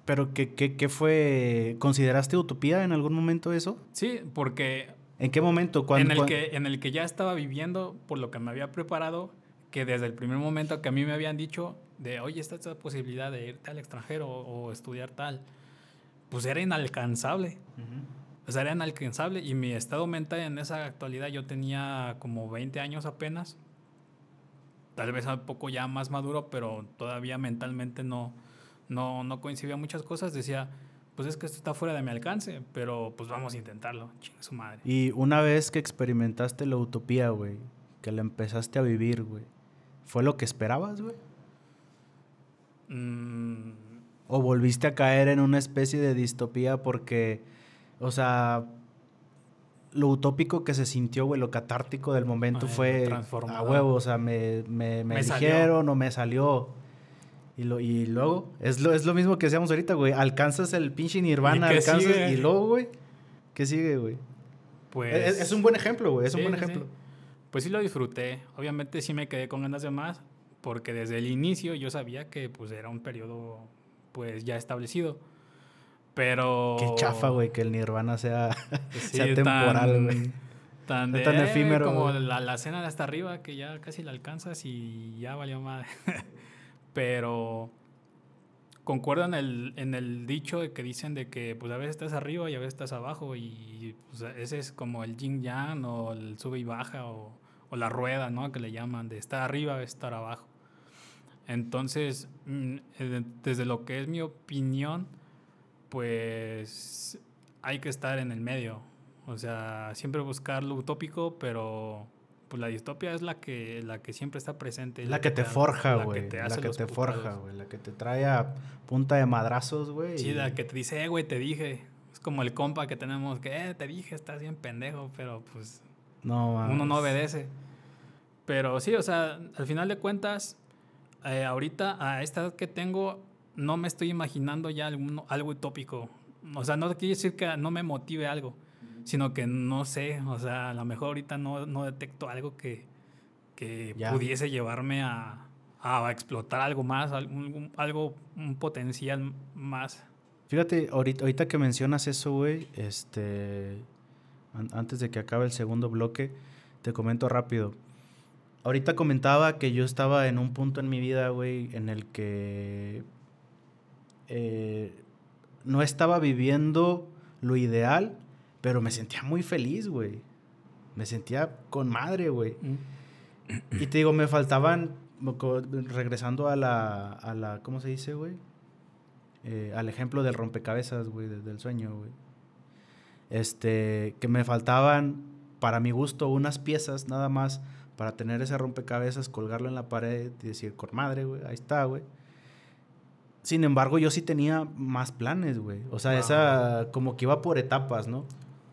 pero ¿qué, fue? ¿Consideraste utopía en algún momento eso? Sí, porque... ¿En qué momento? ¿Cuándo, en, el que, en el que ya estaba viviendo por lo que me había preparado, que desde el primer momento que a mí me habían dicho de, oye, está esta posibilidad de irte al extranjero o, estudiar tal, pues era inalcanzable sea, pues, era inalcanzable y mi estado mental en esa actualidad yo tenía como 20 años apenas, tal vez un poco ya más maduro, pero todavía mentalmente no, no, coincidía muchas cosas, decía, pues es que esto está fuera de mi alcance, pero pues vamos a intentarlo, chingue su madre. Y una vez que experimentaste la utopía, güey, que la empezaste a vivir, güey, ¿fue lo que esperabas, güey? Mm. ¿O volviste a caer en una especie de distopía porque o sea, lo utópico que se sintió, güey, lo catártico del momento fue a huevo, o sea, me, me, me, dijeron o me salió. Y, lo, y luego, es lo, es lo mismo que decíamos ahorita, güey, alcanzas el pinche nirvana, ¿Y alcanzas y luego, güey, ¿qué sigue, güey? Pues... Es, un buen ejemplo, güey, es un buen ejemplo. Pues sí lo disfruté, obviamente sí me quedé con ganas de más, porque desde el inicio yo sabía que pues era un periodo pues ya establecido. Pero. Qué chafa, güey, que el Nirvana sea, sea temporal, güey. Tan, tan, efímero. Como la, la cena de hasta arriba, que ya casi la alcanzas y ya valió madre. Pero. Concuerdo en el, en el dicho de que dicen de que pues a veces estás arriba y a veces estás abajo y pues, ese es como el yin yang o el sube y baja o, o la rueda, ¿no? Que le llaman de estar arriba, a estar abajo. Entonces, mm, eh, desde lo que es mi opinión, pues hay que estar en el medio. O sea, siempre buscar lo utópico, pero pues la distopia es la que, la que siempre está presente. La, que, te forja, güey. La que te, la que te forja, güey. La que te trae a punta de madrazos, güey. Sí, la que te dice, eh, güey, te dije. Es como el compa que tenemos que, eh, te dije, estás bien pendejo, pero pues. No, Uno no obedece. Pero sí, o sea, al final de cuentas, eh, ahorita a esta edad que tengo, no me estoy imaginando ya algún algo utópico. O sea, no quiere decir que no me motive algo, sino que no sé, o sea, a lo mejor ahorita no, detecto algo que, pudiese llevarme a, a, explotar algo más, algo, un potencial más. Fíjate, ahorita, que mencionas eso, güey, este, antes de que acabe el segundo bloque, te comento rápido. Ahorita comentaba que yo estaba en un punto en mi vida, güey, en el que eh, no estaba viviendo lo ideal, pero me sentía muy feliz, güey. Me sentía con madre, güey. Mm. Y te digo, me faltaban, regresando a la, a ¿cómo se dice, güey? Eh, al ejemplo del rompecabezas, güey, del sueño, güey. Este, que me faltaban, para mi gusto, unas piezas nada más para tener ese rompecabezas, colgarlo en la pared y decir, con madre, güey, ahí está, güey. Sin embargo, yo sí tenía más planes, güey. O sea, esa ah. como que iba por etapas, ¿no?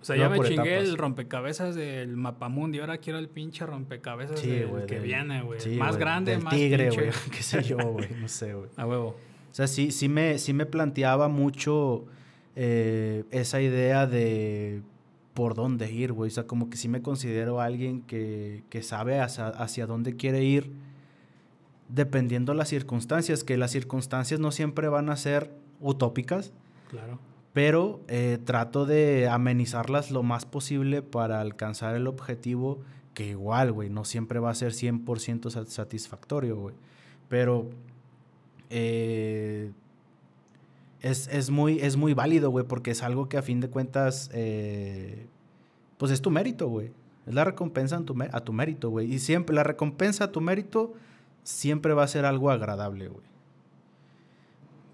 O sea, ya me chingué el rompecabezas del mapamundi. Ahora quiero el pinche rompecabezas del, que viene, güey. más grande, más tigre, güey. Qué sé yo, güey. No sé, güey. A huevo. O sea, sí, sí, me, sí me planteaba mucho eh, esa idea de por dónde ir, güey. O sea, como que sí me considero alguien que, que sabe hacia dónde quiere ir dependiendo las circunstancias, que las circunstancias no siempre van a ser utópicas. Claro. Pero eh, trato de amenizarlas lo más posible para alcanzar el objetivo, que igual, güey, no siempre va a ser 100% satisfactorio, güey. Pero eh, es, muy, es muy válido, güey, porque es algo que a fin de cuentas, eh, pues es tu mérito, güey. Es la recompensa a tu, a tu mérito, güey. Y siempre la recompensa a tu mérito siempre va a ser algo agradable, güey.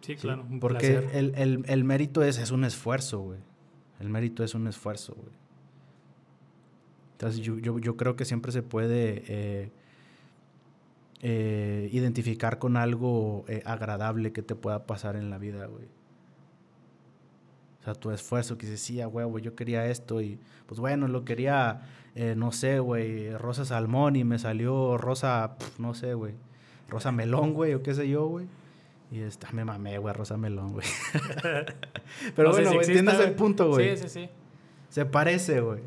Sí, claro. porque el, mérito es, un esfuerzo, güey. El mérito es un esfuerzo, güey. Entonces yo, creo que siempre se puede eh, eh, identificar con algo eh, agradable que te pueda pasar en la vida, güey. O sea, tu esfuerzo que dices, sí, güey, yo quería esto y pues bueno, lo quería eh, no sé, güey, rosa salmón y me salió rosa, no sé, güey, rosa melón, güey, o qué sé yo, güey. Y esta ah, me mamé, güey, rosa melón, güey. Pero bueno, el punto, güey. Sí, sí, sí. Se parece, güey.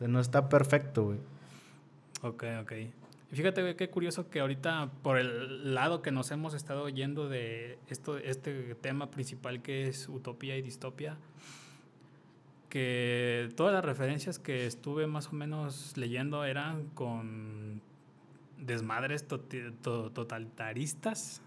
no está perfecto, güey. Ok, ok. Fíjate, güey, qué curioso que ahorita por el lado que nos hemos estado yendo de esto, este tema principal que es utopía y distopia, que todas las referencias que estuve más o menos leyendo eran con desmadres totalitaristas.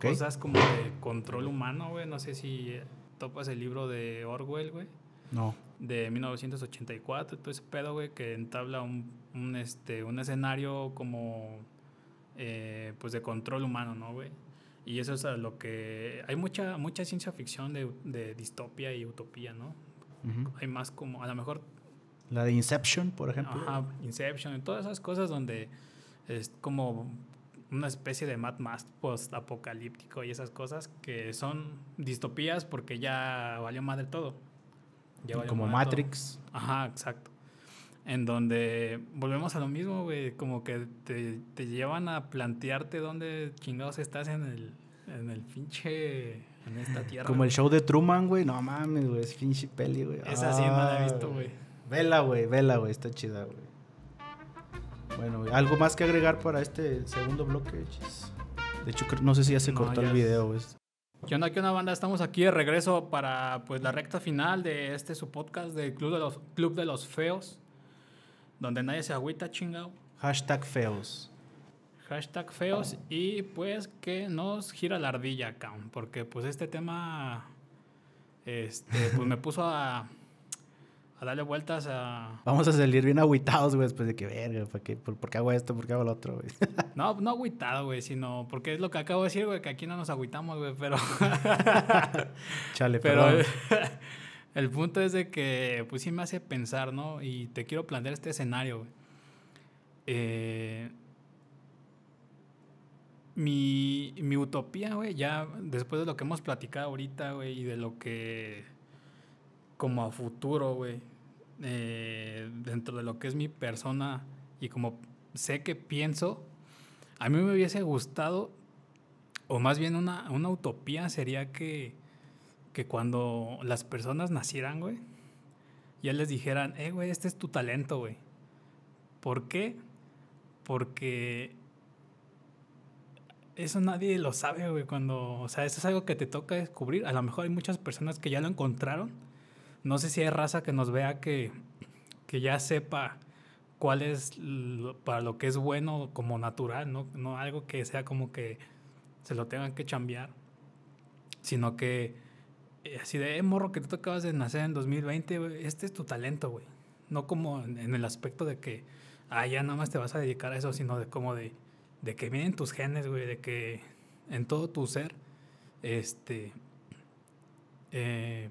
Cosas como de control humano, güey. No sé si topas el libro de Orwell, güey. No. De 1984, todo ese pedo, güey, que entabla un, este, un escenario como, eh, pues, de control humano, ¿no, güey? Y eso es lo que... Hay mucha, mucha ciencia ficción de, de distopia y utopía, ¿no? Hay más como, a lo mejor... La de Inception, por ejemplo. Ajá, Inception, y todas esas cosas donde es como una especie de Mad Max post-apocalíptico y esas cosas que son distopías porque ya valió más del todo. como Matrix. Ajá, exacto. En donde volvemos a lo mismo, güey. Como que te, llevan a plantearte dónde chingados estás en el, en el pinche en esta tierra. Como el show de Truman, güey. No mames, güey. Es Finchi peli, güey. Esa así sí no la he ah, visto, güey. Vela, güey. Vela, güey. Está chida, güey. Bueno, güey. ¿Algo más que agregar para este segundo bloque? De hecho, no sé si ya se cortó el video, güey. ¿Qué onda, qué una banda? Estamos aquí de regreso para pues, la recta final de este su podcast del Club de los, Club de los Feos, donde nadie se agüita, chingado. Hashtag feos hashtag feos y pues que nos gira la ardilla, acá porque pues este tema este, pues me puso a, a darle vueltas a... Vamos a salir bien aguitados... güey, después de que, verga, ¿por qué, por, qué hago esto? ¿Por qué hago lo otro, No, no aguitado... güey, sino porque es lo que acabo de decir, güey, que aquí no nos aguitamos... güey, pero... Chale, pero... El punto es de que, pues sí me hace pensar, ¿no? Y te quiero plantear este escenario, güey. Eh, mi, mi utopía, güey, ya después de lo que hemos platicado ahorita, güey, y de lo que como a futuro, güey, eh, dentro de lo que es mi persona y como sé que pienso, a mí me hubiese gustado, o más bien una, una utopía sería que, que cuando las personas nacieran, güey, ya les dijeran, eh, güey, este es tu talento, güey. ¿Por qué? Porque eso nadie lo sabe, güey, cuando, o sea, eso es algo que te toca descubrir. A lo mejor hay muchas personas que ya lo encontraron. No sé si hay raza que nos vea que, ya sepa cuál es para lo que es bueno como natural, ¿no? no algo que sea como que se lo tengan que chambear, sino que eh, así de, eh, morro, que tú acabas de nacer en 2020, este es tu talento, güey. No como en, el aspecto de que, ah, ya nada más te vas a dedicar a eso, sino de como de, de que vienen tus genes, güey, de que en todo tu ser, este, ese eh,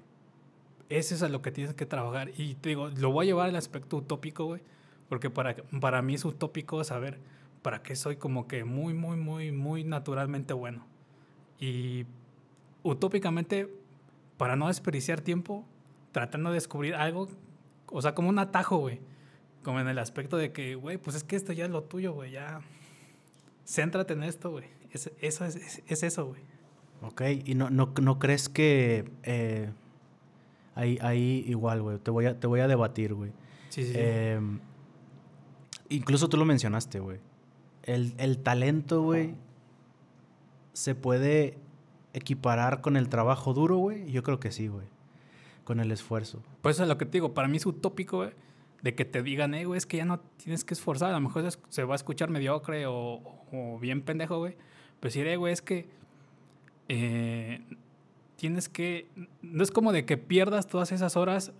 es a lo que tienes que trabajar. Y te digo, lo voy a llevar al aspecto utópico, güey, porque para, para mí es utópico saber para qué soy como que muy, muy, muy, muy naturalmente bueno. Y utópicamente, para no desperdiciar tiempo, tratando de descubrir algo, o sea, como un atajo, güey. Como en el aspecto de que, güey, pues es que esto ya es lo tuyo, güey, ya céntrate en esto, güey. Es, eso es, eso, güey. Ok, y no, crees que eh, ahí, igual, güey, te, voy a, te voy a debatir, güey. Sí, sí. Em, incluso tú lo mencionaste, güey. El, el talento, güey, se puede equiparar con el trabajo duro, güey. Yo creo que sí, güey. Con el esfuerzo. Pues eso es lo que te digo, para mí es utópico, güey de que te digan, eh, güey, es que ya no tienes que esforzar, a lo mejor se va a escuchar mediocre o, o bien pendejo, güey. Pero sí, eh, güey, es que eh, tienes que, no es como de que pierdas todas esas horas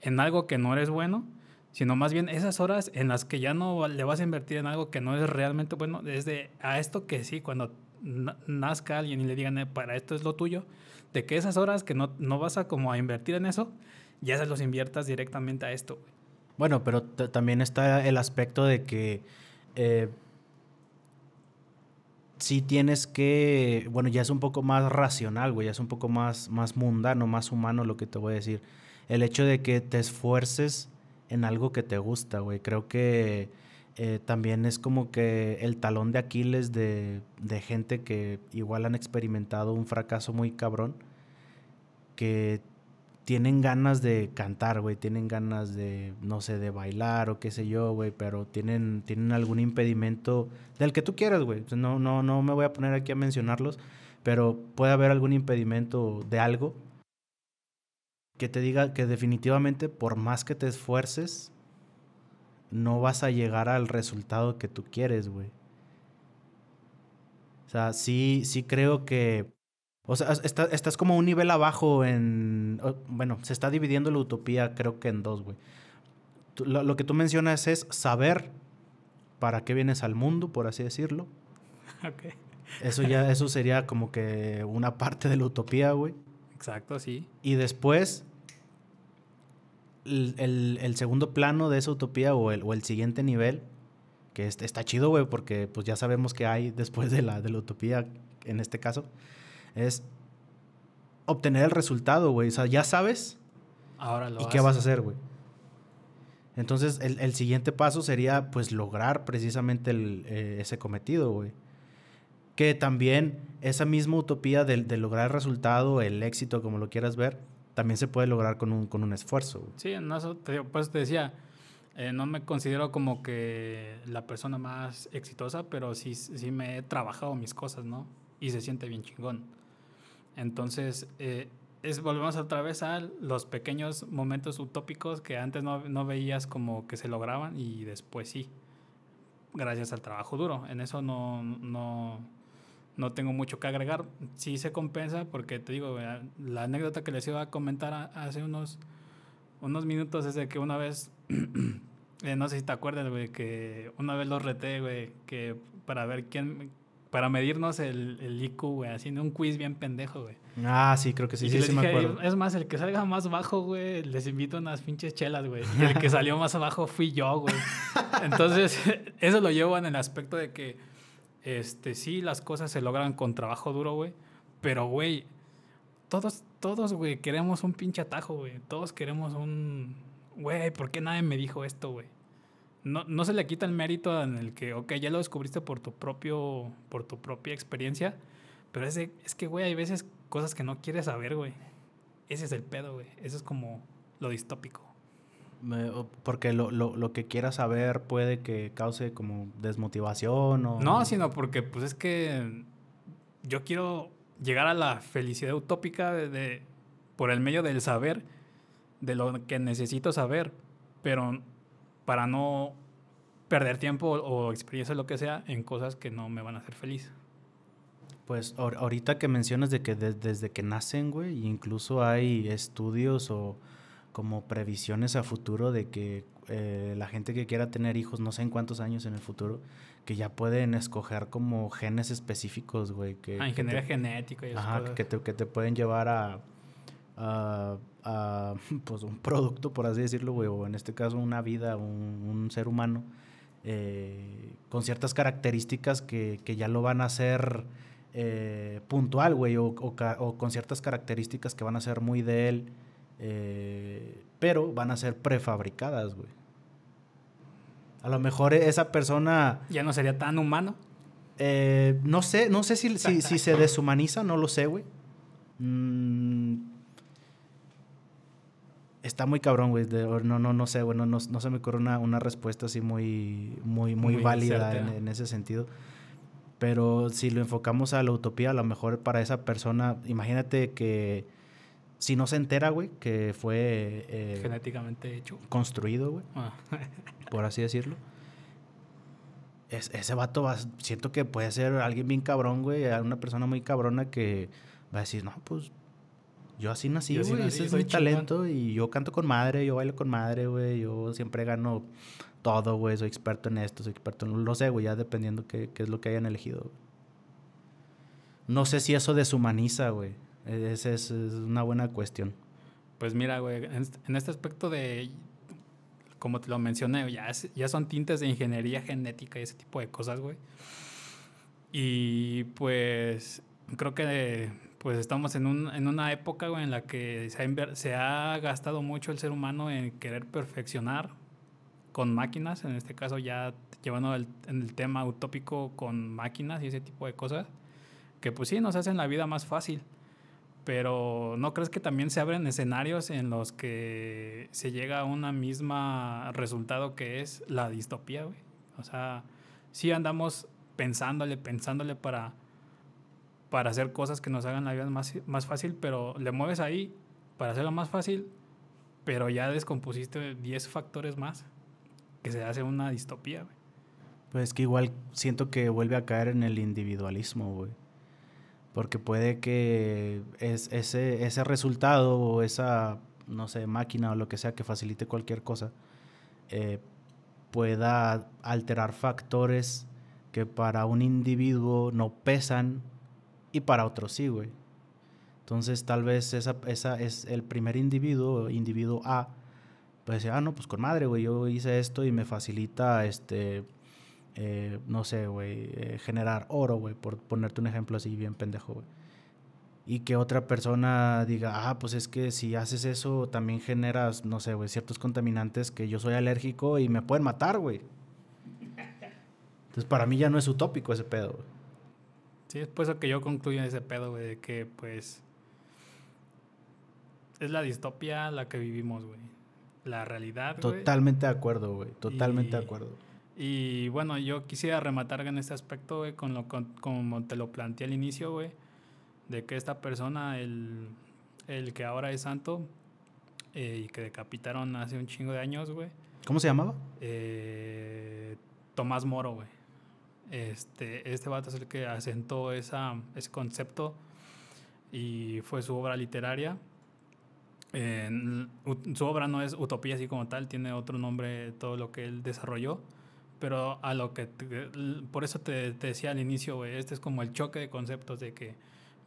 en algo que no eres bueno, sino más bien esas horas en las que ya no le vas a invertir en algo que no es realmente bueno, desde a esto que sí, cuando nazca alguien y le digan, eh, para esto es lo tuyo, de que esas horas que no, vas a como a invertir en eso, ya se los inviertas directamente a esto, güey. Bueno, pero también está el aspecto de que si eh, sí tienes que, bueno, ya es un poco más racional, güey, ya es un poco más, más mundano, más humano lo que te voy a decir. El hecho de que te esfuerces en algo que te gusta, güey, creo que eh, también es como que el talón de Aquiles de, de gente que igual han experimentado un fracaso muy cabrón, que tienen ganas de cantar, güey, tienen ganas de, no sé, de bailar o qué sé yo, güey, pero tienen, tienen algún impedimento del que tú quieras, güey. No, no, no me voy a poner aquí a mencionarlos, pero puede haber algún impedimento de algo que te diga que definitivamente por más que te esfuerces, no vas a llegar al resultado que tú quieres, güey. O sea, sí, sí creo que o sea, estás como un nivel abajo en... Bueno, se está dividiendo la utopía creo que en dos, güey. Lo, que tú mencionas es saber para qué vienes al mundo, por así decirlo. Ok. Eso ya, eso sería como que una parte de la utopía, güey. Exacto, sí. Y después, el, segundo plano de esa utopía o el, o el siguiente nivel, que está chido, güey, porque pues ya sabemos que hay después de la, de la utopía, en este caso, es obtener el resultado, güey. O sea, ya sabes. Ahora ¿Y qué vas a hacer, güey? Entonces, el, siguiente paso sería, pues, lograr precisamente eh, ese cometido, güey. Que también esa misma utopía de, lograr el resultado, el éxito, como lo quieras ver, también se puede lograr con un, esfuerzo. Sí, no, eso te, pues te decía, eh, no me considero como que la persona más exitosa, pero sí, sí me he trabajado mis cosas, ¿no? Y se siente bien chingón. Entonces, eh, volvemos otra vez a los pequeños momentos utópicos que antes no, veías como que se lograban y después sí, gracias al trabajo duro. En eso no, no, tengo mucho que agregar. Sí se compensa porque te digo, eh, la anécdota que les iba a comentar hace unos, unos minutos es de que una vez... Eh, no sé si te acuerdas, güey, que una vez los reté, güey, que para ver quién, para medirnos el, el IQ, güey, haciendo un quiz bien pendejo, güey. Ah, sí, creo que sí, sí, me acuerdo. Es más, el que salga más bajo, güey, les invito unas pinches chelas, güey. Y el que salió más abajo fui yo, güey. Entonces, eso lo llevo en el aspecto de que, este, sí, las cosas se logran con trabajo duro, güey. Pero, güey, todos, todos, güey, queremos un pinche atajo, güey. Todos queremos un, güey, ¿por qué nadie me dijo esto, güey? no, no, se le quita el mérito en el que, ok, ya lo descubriste por tu, propio, por tu propia experiencia, pero es, es que, güey, hay veces cosas que no quieres saber, güey. Ese es el pedo, güey. Eso es como lo distópico. Porque lo, que quieras saber puede que cause como desmotivación o... No, sino porque pues es que yo quiero llegar a la felicidad utópica de, por el medio del saber, de lo que necesito saber, pero para no perder tiempo o experiencias, lo que sea, en cosas que no me van a hacer feliz. Pues ahorita que mencionas de que desde que nacen, güey, incluso hay estudios o como previsiones a futuro de que eh, la gente que quiera tener hijos, no sé en cuántos años en el futuro, que ya pueden escoger como genes específicos, güey. Que, ah, ingeniería genética y esas ajá, Que, te, que te pueden llevar a a, pues un producto, por así decirlo, güey, o en este caso una vida, un, ser humano, eh, con ciertas características que, ya lo van a hacer eh, puntual, güey, o, con ciertas características que van a ser muy de él, eh, pero van a ser prefabricadas, güey. A lo mejor e, esa persona... Ya no sería tan humano. no sé, no sé si, si, se deshumaniza, no lo sé, güey. Mm, está muy cabrón, güey. No, no, no sé, bueno, no, no se me ocurre una, una respuesta así muy, muy, muy, válida en, ese sentido. Pero si lo enfocamos a la utopía, a lo mejor para esa persona, imagínate que si no se entera, güey, que fue... Eh, Genéticamente hecho. Construido, güey. Ah. por así decirlo. Es, ese vato va, siento que puede ser alguien bien cabrón, güey, una persona muy cabrona que va a decir, no, pues yo así nací, güey. Ese es mi talento y yo canto con madre, yo bailo con madre, güey. Yo siempre gano todo, güey. Soy experto en esto, soy experto en... Lo sé, güey, ya dependiendo qué, qué, es lo que hayan elegido. No sé si eso deshumaniza, güey. Esa es, una buena cuestión. Pues mira, güey, en, este aspecto de... Como te lo mencioné, ya, ya son tintes de ingeniería genética y ese tipo de cosas, güey. Y pues creo que pues estamos en, un, en una época en la que se ha, se ha gastado mucho el ser humano en querer perfeccionar con máquinas, en este caso ya llevando el, en el tema utópico con máquinas y ese tipo de cosas, que pues sí nos hacen la vida más fácil, pero ¿no crees que también se abren escenarios en los que se llega a una misma resultado que es la distopía, güey? O sea, sí andamos pensándole, pensándole para para hacer cosas que nos hagan la vida más, más fácil, pero le mueves ahí para hacerlo más fácil, pero ya descompusiste 10 factores más que se hace una distopía, pues Pues que igual siento que vuelve a caer en el individualismo, güey. Porque puede que es, ese, ese resultado o esa, no sé, máquina o lo que sea que facilite cualquier cosa, eh, pueda alterar factores que para un individuo no pesan y para otros sí, güey. Entonces tal vez esa, es el primer individuo, individuo A, pues ah, no, pues con madre, güey, yo hice esto y me facilita, este, eh, no sé, güey, eh, generar oro, güey, por ponerte un ejemplo así bien pendejo, güey. Y que otra persona diga, ah, pues es que si haces eso también generas, no sé, güey, ciertos contaminantes que yo soy alérgico y me pueden matar, güey. Entonces para mí ya no es utópico ese pedo, güey. Sí, es por eso que yo concluyo en ese pedo, güey, de que pues es la distopia la que vivimos, güey. La realidad. Totalmente de acuerdo, güey. Totalmente de acuerdo. Y bueno, yo quisiera rematar en este aspecto, güey, con lo como te lo planteé al inicio, güey, de que esta persona, el, el que ahora es santo eh, y que decapitaron hace un chingo de años, güey. ¿Cómo se llamaba? Eh, Tomás Moro, güey. Este, este vato es el que asentó esa, ese concepto y fue su obra literaria. su obra no es utopía así como tal, tiene otro nombre todo lo que él desarrolló, pero a lo que por eso te, decía al inicio, este es como el choque de conceptos de que,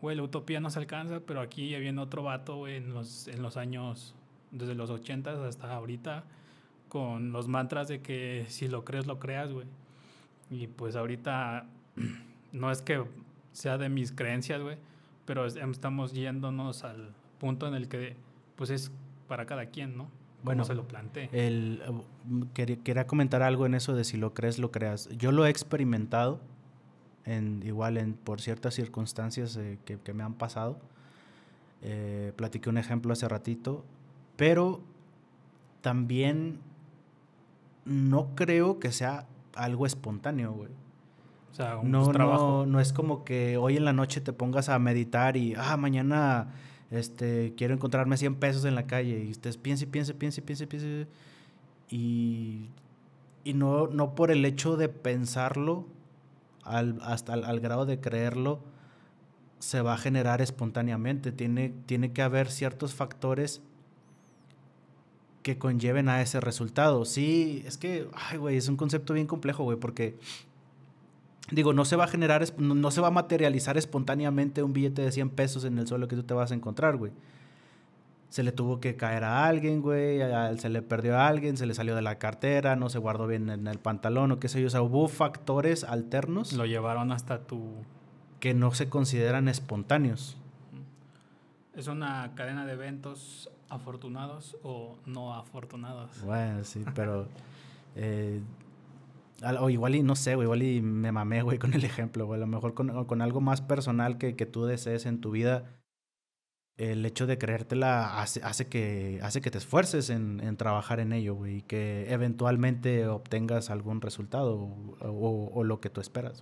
güey, la utopía no se alcanza, pero aquí viene otro vato, en los, en los años, desde los 80 hasta ahorita, con los mantras de que si lo crees, lo creas, güey. Y pues ahorita no es que sea de mis creencias, güey, pero em, estamos yéndonos al punto en el que pues es para cada quien, ¿no? bueno, se lo planteé. Eh, quería, comentar algo en eso de si lo crees, lo creas. Yo lo he experimentado, en, igual en, por ciertas circunstancias eh, que, me han pasado. Eh, platiqué un ejemplo hace ratito, pero también no creo que sea algo espontáneo, güey. O sea, un no, trabajo. No, es como que hoy en la noche te pongas a meditar y, ah, mañana este, quiero encontrarme 100 pesos en la calle. Y estés piense, piense, piense, y piense. Y, y no, no por el hecho de pensarlo hasta al, grado de creerlo, se va a generar espontáneamente. Tiene, tiene que haber ciertos factores que conlleven a ese resultado. Sí, es que, ay, güey, es un concepto bien complejo, güey, porque digo, no se va a generar, no se va a materializar espontáneamente un billete de 100 pesos en el suelo que tú te vas a encontrar, güey. Se le tuvo que caer a alguien, güey, se le perdió a alguien, se le salió de la cartera, no se guardó bien en el pantalón o qué sé yo. O sea, hubo factores alternos. Lo llevaron hasta tu... Que no se consideran espontáneos. Es una cadena de eventos afortunados o no afortunados. Bueno, sí, pero... Eh, o igual y no sé, güey, igual y me mamé, güey, con el ejemplo, güey. A lo mejor con, con algo más personal que, que, tú desees en tu vida, el hecho de creértela hace, hace, que, hace que te esfuerces en, en trabajar en ello, güey, y que eventualmente obtengas algún resultado o, o, o, lo que tú esperas.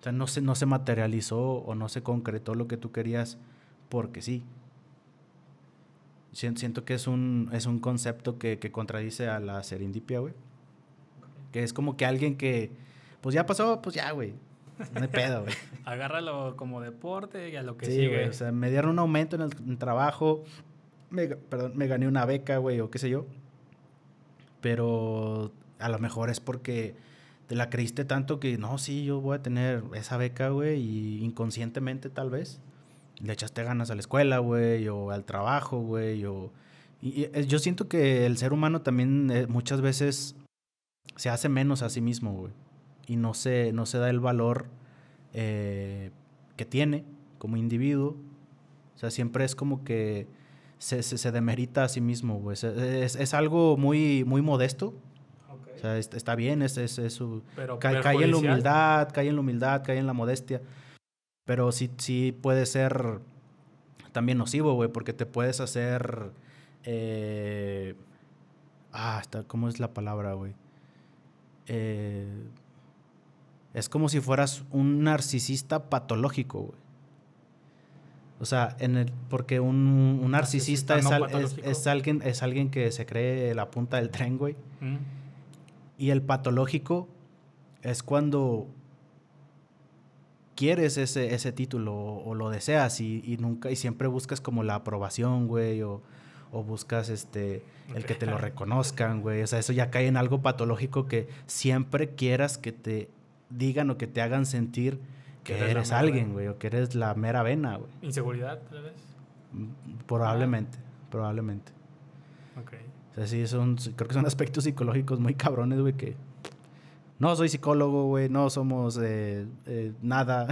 O sea, no se, no se materializó o no se concretó lo que tú querías porque sí. Siento que es un, es un concepto que, contradice a la serendipia, güey. Que es como que alguien que, pues ya pasó, pues ya, güey. No hay pedo, güey. Agárralo como deporte y a lo que sí, Güey, o sea, me dieron un aumento en el trabajo, me, perdón, me gané una beca, güey, o qué sé yo. Pero a lo mejor es porque te la creíste tanto que, no, sí, yo voy a tener esa beca, güey, y inconscientemente tal vez le echaste ganas a la escuela, güey, o al trabajo, güey, o... Y, eh, yo siento que el ser humano también eh, muchas veces se hace menos a sí mismo, güey. Y no se, no se da el valor eh, que tiene como individuo. O sea, siempre es como que se, se, demerita a sí mismo, güey. Es, algo muy, muy modesto. O sea, está bien, es, es, su... cae en la humildad, cae en la humildad, cae en la modestia. Pero sí, sí puede ser también nocivo, güey, porque te puedes hacer... Eh, ah, ¿cómo es la palabra, güey? Eh, es como si fueras un narcisista patológico, güey. O sea, en el, porque un, narcisista, es, alguien, es alguien que se cree la punta del tren, güey. Mm. Y el patológico es cuando quieres ese, ese título o, lo deseas y, nunca y siempre buscas como la aprobación, güey, o, buscas este el que te lo reconozcan, güey. O sea, eso ya cae en algo patológico que siempre quieras que te digan o que te hagan sentir que, eres, alguien, güey, o que eres la mera vena, güey. Inseguridad, tal vez. Mm, probablemente, probablemente. Ok. O sea, sí, son, creo que son aspectos psicológicos muy cabrones, güey, que, no soy psicólogo, güey, no somos eh, eh, nada.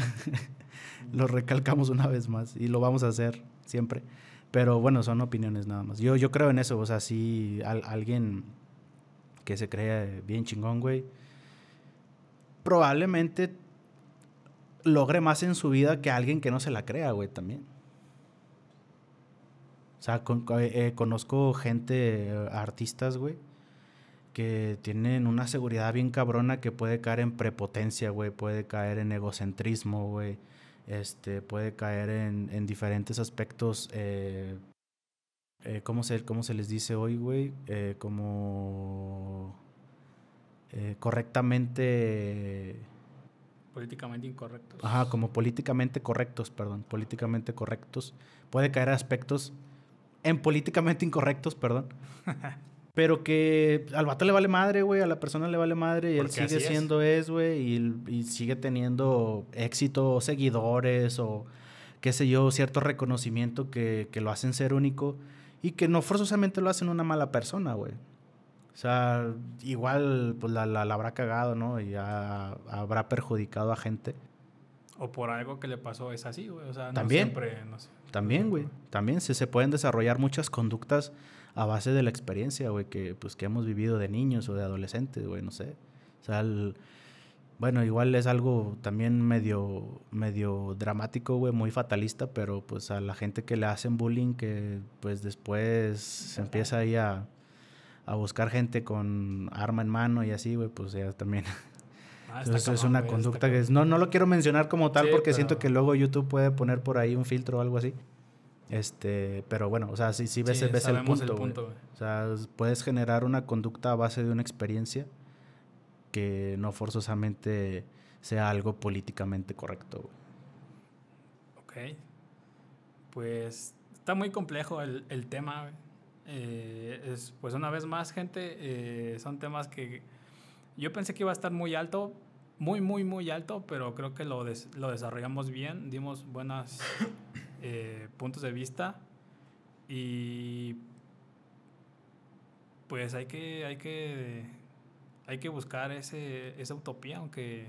lo recalcamos una vez más y lo vamos a hacer siempre. Pero bueno, son opiniones nada más. Yo, yo creo en eso, o sea, si alguien que se crea bien chingón, güey, probablemente logre más en su vida que alguien que no se la crea, güey, también. O sea, eh, conozco gente, artistas, güey, que tienen una seguridad bien cabrona que puede caer en prepotencia, güey, puede caer en egocentrismo, güey, este, puede caer en, diferentes aspectos, eh, eh, ¿cómo, se, les dice hoy, güey? Eh, como eh, correctamente... Políticamente incorrectos. Ajá, como políticamente correctos, perdón, políticamente correctos. Puede caer aspectos en políticamente incorrectos, perdón. Pero que al vato le vale madre, güey, a la persona le vale madre y él sigue siendo es, güey, y, sigue teniendo éxito, seguidores o qué sé yo, cierto reconocimiento que, lo hacen ser único y que no forzosamente lo hacen una mala persona, güey. O sea, igual pues la, la, habrá cagado, ¿no? Y ya habrá perjudicado a gente. O por algo que le pasó es así, güey. O sea, no ¿También? siempre... No sé, también, güey. También se, se pueden desarrollar muchas conductas a base de la experiencia, güey, que, pues, que hemos vivido de niños o de adolescentes, güey, no sé. O sea, bueno, igual es algo también medio, medio dramático, güey, muy fatalista, pero pues a la gente que le hacen bullying, que pues después se empieza ahí a, buscar gente con arma en mano y así, güey, pues ya también. Ah, eso es una conducta que es, no, no lo quiero mencionar como tal porque siento que luego YouTube puede poner por ahí un filtro o algo así. Este, pero bueno, o sea, sí, sí ves, ves el punto. o sea, puedes generar una conducta a base de una experiencia que no forzosamente sea algo políticamente correcto. Ok. Pues está muy complejo el, el tema. Eh, es, pues una vez más, gente, eh, son temas que yo pensé que iba a estar muy alto, muy, muy, muy alto, pero creo que lo, lo desarrollamos bien, dimos buenas eh, puntos de vista y pues hay que, hay que, hay que buscar ese, esa utopía, aunque...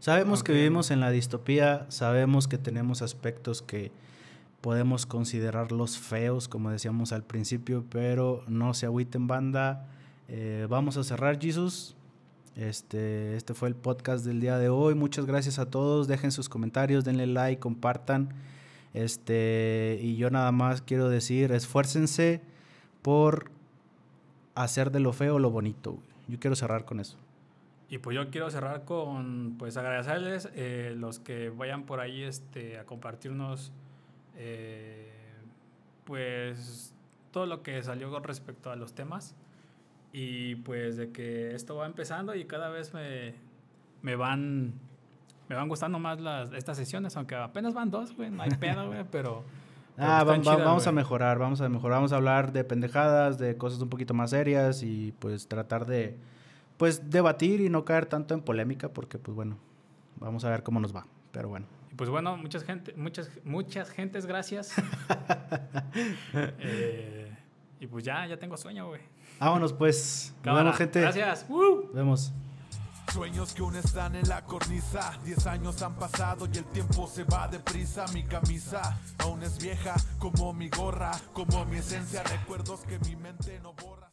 Sabemos que vivimos en la distopía, sabemos que tenemos aspectos que podemos considerar los feos, como decíamos al principio, pero no se agüiten banda. Eh, vamos a cerrar, Jesus. Este, este fue el podcast del día de hoy. Muchas gracias a todos. Dejen sus comentarios, denle like, compartan. Este, y yo nada más quiero decir, esfuércense por hacer de lo feo lo bonito. Yo quiero cerrar con eso. Y pues yo quiero cerrar con, pues agradecerles eh, los que vayan por ahí este, a compartirnos, eh, pues todo lo que salió con respecto a los temas. Y pues de que esto va empezando y cada vez me van me van gustando más las, estas sesiones, aunque apenas van dos, güey, no hay pedo, güey, pero... Ah, vamos a mejorar, vamos a mejorar, vamos a hablar de pendejadas, de cosas un poquito más serias y pues tratar de, pues debatir y no caer tanto en polémica porque pues bueno, vamos a ver cómo nos va, pero bueno. Y pues bueno, muchas gente, muchas, muchas gentes, gracias. Eh, y pues ya, ya tengo sueño, güey. Vámonos pues. Nos gente. Gracias. Nos vemos. Sueños que aún están en la cornisa. Diez años han pasado y el tiempo se va deprisa. Mi camisa aún es vieja, como mi gorra, como mi esencia. Recuerdos que mi mente no borra.